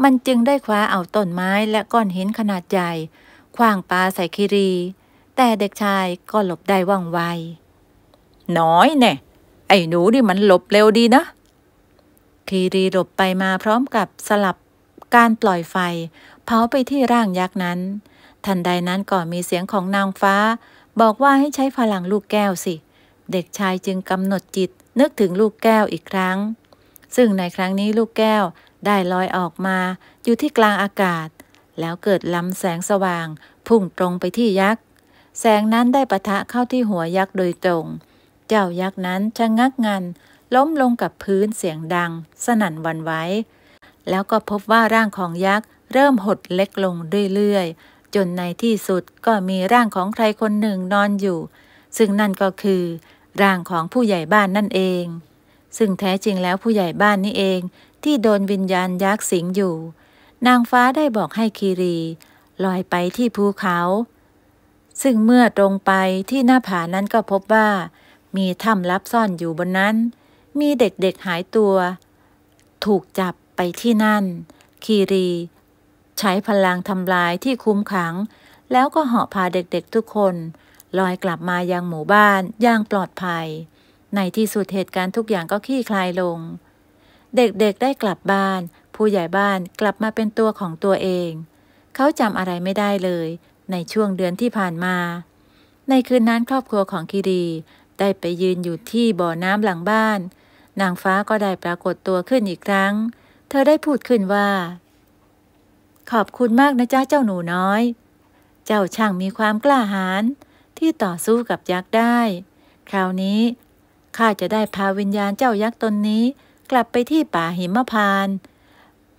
S1: มันจึงได้คว้าเอาต้นไม้และก้อนหินขนาดใหญ่ คว่างปาใส่คิรี แต่เด็กชายก็หลบได้ว่องไว น้อยแน่ไอ้หนูนี่มันหลบเร็วดีนะ คีรีหลบไปมาพร้อมกับสลับการปล่อยไฟเผาไปที่ร่างยักษ์นั้น ทันใดนั้นก็มีเสียงของนางฟ้า บอกว่าให้ใช้พลังลูกแก้วสิ เด็กชายจึงกำหนดจิตนึกถึงลูกแก้วอีกครั้ง ซึ่งในครั้งนี้ลูกแก้วได้ลอยออกมาอยู่ที่กลางอากาศ แล้วเกิดลำแสงสว่าง พุ่งตรงไปที่ยักษ์แสงนั้นได้ปะทะเข้าที่หัวยักษ์โดยตรง เจ้ายักษ์นั้นชะงักงันล้มลงกับพื้นเสียงดัง สนั่นวันไหวแล้วก็พบว่าร่างของยักษ์เริ่มหดเล็กลงเรื่อยๆ จนในที่สุดก็มีร่างของใครคนหนึ่งนอนอยู่ ซึ่งนั่นก็คือ ร่างของผู้ใหญ่บ้านนั่นเอง ซึ่งแท้จริงแล้วผู้ใหญ่บ้านนี่เองที่โดนวิญญาณยักษ์สิงอยู่ นางฟ้าได้บอกให้คีรี ลอยไปที่ภูเขา ซึ่งเมื่อตรงไปที่หน้าผานั้นก็พบว่า มีถ้ำลับซ่อนอยู่บนนั้น มีเด็กๆหายตัว ถูกจับไปที่นั่น คีรี ใช้พลังทำลายที่คุ้มขัง แล้วก็เหาะพาเด็กๆทุกคน ลอยกลับมายังหมู่บ้านอย่างปลอดภัย ในที่สุดเหตุการณ์ทุกอย่างก็คลี่คลายลงเด็กๆ ได้กลับบ้าน ผู้ใหญ่บ้านกลับมาเป็นตัวของตัวเอง เขาจำอะไรไม่ได้เลย ในช่วงเดือนที่ผ่านมา ในคืนนั้นครอบครัวของคิรีได้ไปยืนอยู่ที่บ่อน้ำหลังบ้าน นางฟ้าก็ได้ปรากฏตัวขึ้นอีกครั้ง เธอได้พูดขึ้นว่า ขอบคุณมากนะจ๊ะเจ้าหนูน้อย เจ้าช่างมีความกล้าหาญที่ต่อสู้กับยักษ์ได้ คราวนี้ข้าจะได้พาวิญญาณเจ้ายักษ์ตนนี้กลับไปที่ป่าหิมพาน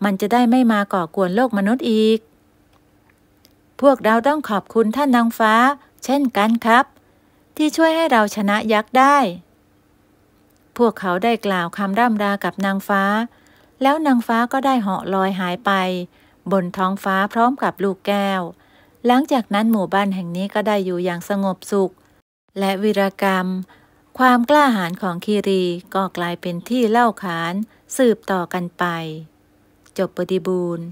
S1: มันจะได้ไม่มาก่อกวนโลกมนุษย์อีก พวกเราต้องขอบคุณท่านนางฟ้า เช่นกันครับ ที่ช่วยให้เราชนะยักษ์ได้ พวกเขาได้กล่าวคำร่ำรากับนางฟ้า แล้วนางฟ้าก็ได้เหาะลอยหายไป บนท้องฟ้าพร้อมกับลูกแก้ว หลังจากนั้นหมู่บ้านแห่งนี้ก็ได้อยู่อย่างสงบสุข และวิรกรรมความกล้าหาญของคีรีก็กลายเป็นที่เล่าขาน สืบต่อกันไป จบบฏิบูรณ์